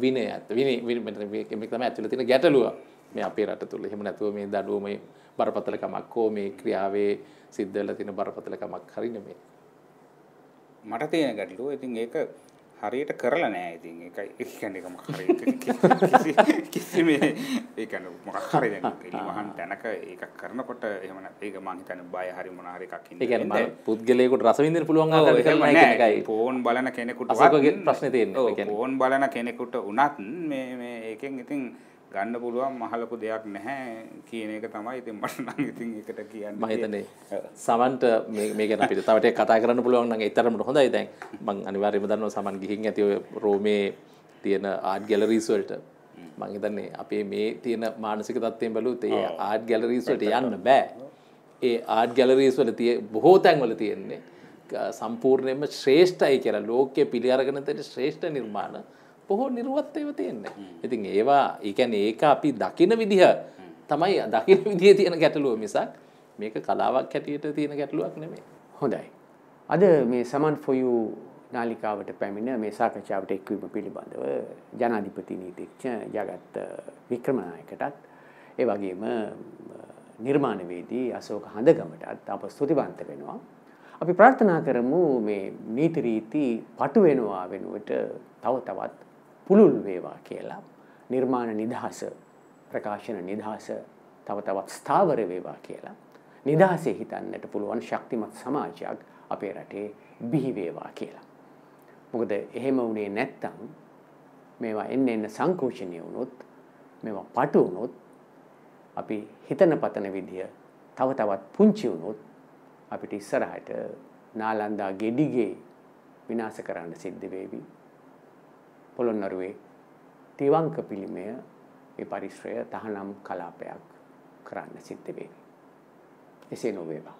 විනය ඇත්ත. විනය මේක තමයි ඇති වෙලා තියෙන ගැටලුව. මේ අපේ රට තුල. එහෙම නැතුව මේ දඩුව මේ බරපතලකමක් හෝ මේ ක්‍රියාවේ සිද්ධ වෙලා තියෙන බරපතලකමක් හරි නෙමෙයි. මට තියෙන ගැටලුව ඉතින් ඒක හරියට කරලා නෑ ඉතින් එකයි එකන එක මොකක් හරි කිසිම ඒකන මොකක් හරි දැන් මහන් තැනක ඒක කරනකොට එහෙම නැත්නම් ඒක මං හිතන්නේ බය හරි මොන හරි එකක් ඉන්නේ ඒ කියන්නේ මම පුද්ගලයෙකුට රස විඳින්න පුළුවන් ආකාරය කරලා නෑ ඒකයි ෆෝන් බලන කෙනෙකුට ප්‍රශ්නේ තියෙනවා ඒ කියන්නේ ෆෝන් බලන කෙනෙකුට උනත් මේ මේ ඒකෙන් ඉතින් ගන්න පුළුවන් මහලොකු දෙයක් නැහැ කියන එක තමයි ඉතින් මට නම් ඉතින් ඒකට කියන්න මම හිතන්නේ සමන්ට මේ ගැන අපිට තව ටිකක් කතා කරන්න පුළුවන් නම් ඒතරම්ට හොඳයි දැන් මම අනිවාර්යයෙන්ම දන්නවා සමන් ගිහින් ඇති ඔය රෝමේ තියෙන ආර්ට් ගැලරීස් වලට මම හිතන්නේ අපේ මේ තියෙන මානසික තත්ත්වයෙන් බැලුවොත් ඒ ආර්ට් ගැලරීස් වලට යන්න බෑ ඒ ආර්ට් ගැලරීස් වල තිය බොහෝ තැන්වල තියෙන්නේ සම්පූර්ණයෙන්ම ශ්‍රේෂ්ඨයි කියලා ලෝකයේ පිළි අරගෙන තියෙන ශ්‍රේෂ්ඨ නිර්මාණ බොහෝ නිර්වත්තයව තියෙන්නේ. ඉතින් ඒවා ඒකැන ඒක අපි දකින විදිහ තමයි දකින විදිහ තියෙන ගැටලුව මිසක් මේක කලාවක් හැටියට තියෙන ගැටලුවක් නෙමේ. හොඳයි. අද මේ සමන් ෆොයූ නාලිකාවට පැමිණ මේ සාකච්ඡාවට එක්වීම පිළිබඳව ජනාධිපති නීතිඥ ජගත් වික්‍රමනායකටත් ඒ වගේම නිර්මාණවේදී අශෝක හඳගමටත් අප ස්තුතිවන්ත වෙනවා. අපි ප්‍රාර්ථනා කරමු මේ නීති රීති පටු වෙනවා වෙනුවට තව තවත් පුළුල් වේවා කියලා නිර්මාණ නිදහස ප්‍රකාශන නිදහස තව තවත් ස්ථාවර වේවා කියලා නිදහසේ හිතන්නට පුළුවන් ශක්තිමත් සමාජයක් අපේ රටේ බිහි වේවා කියලා. මොකද එහෙම වුණේ නැත්තම් මේවා එන්න එන්න සංකෝචනය වුණොත් මේවා පටු වුණොත් අපි හිතන පතන විදිය තව තවත් පුංචි වුණොත් අපිට ඉස්සරහට නාලන්දා ගෙඩිගේ විනාශ කරන්න සිද්ධ වේවි. පොළොන්නරුවේ තිවංක පිළිමය ඒ පරිශ්‍රය තහනම් කලාපයක් කරන්න සිද්ධ වෙන්නේ. එසේ නොවේවා.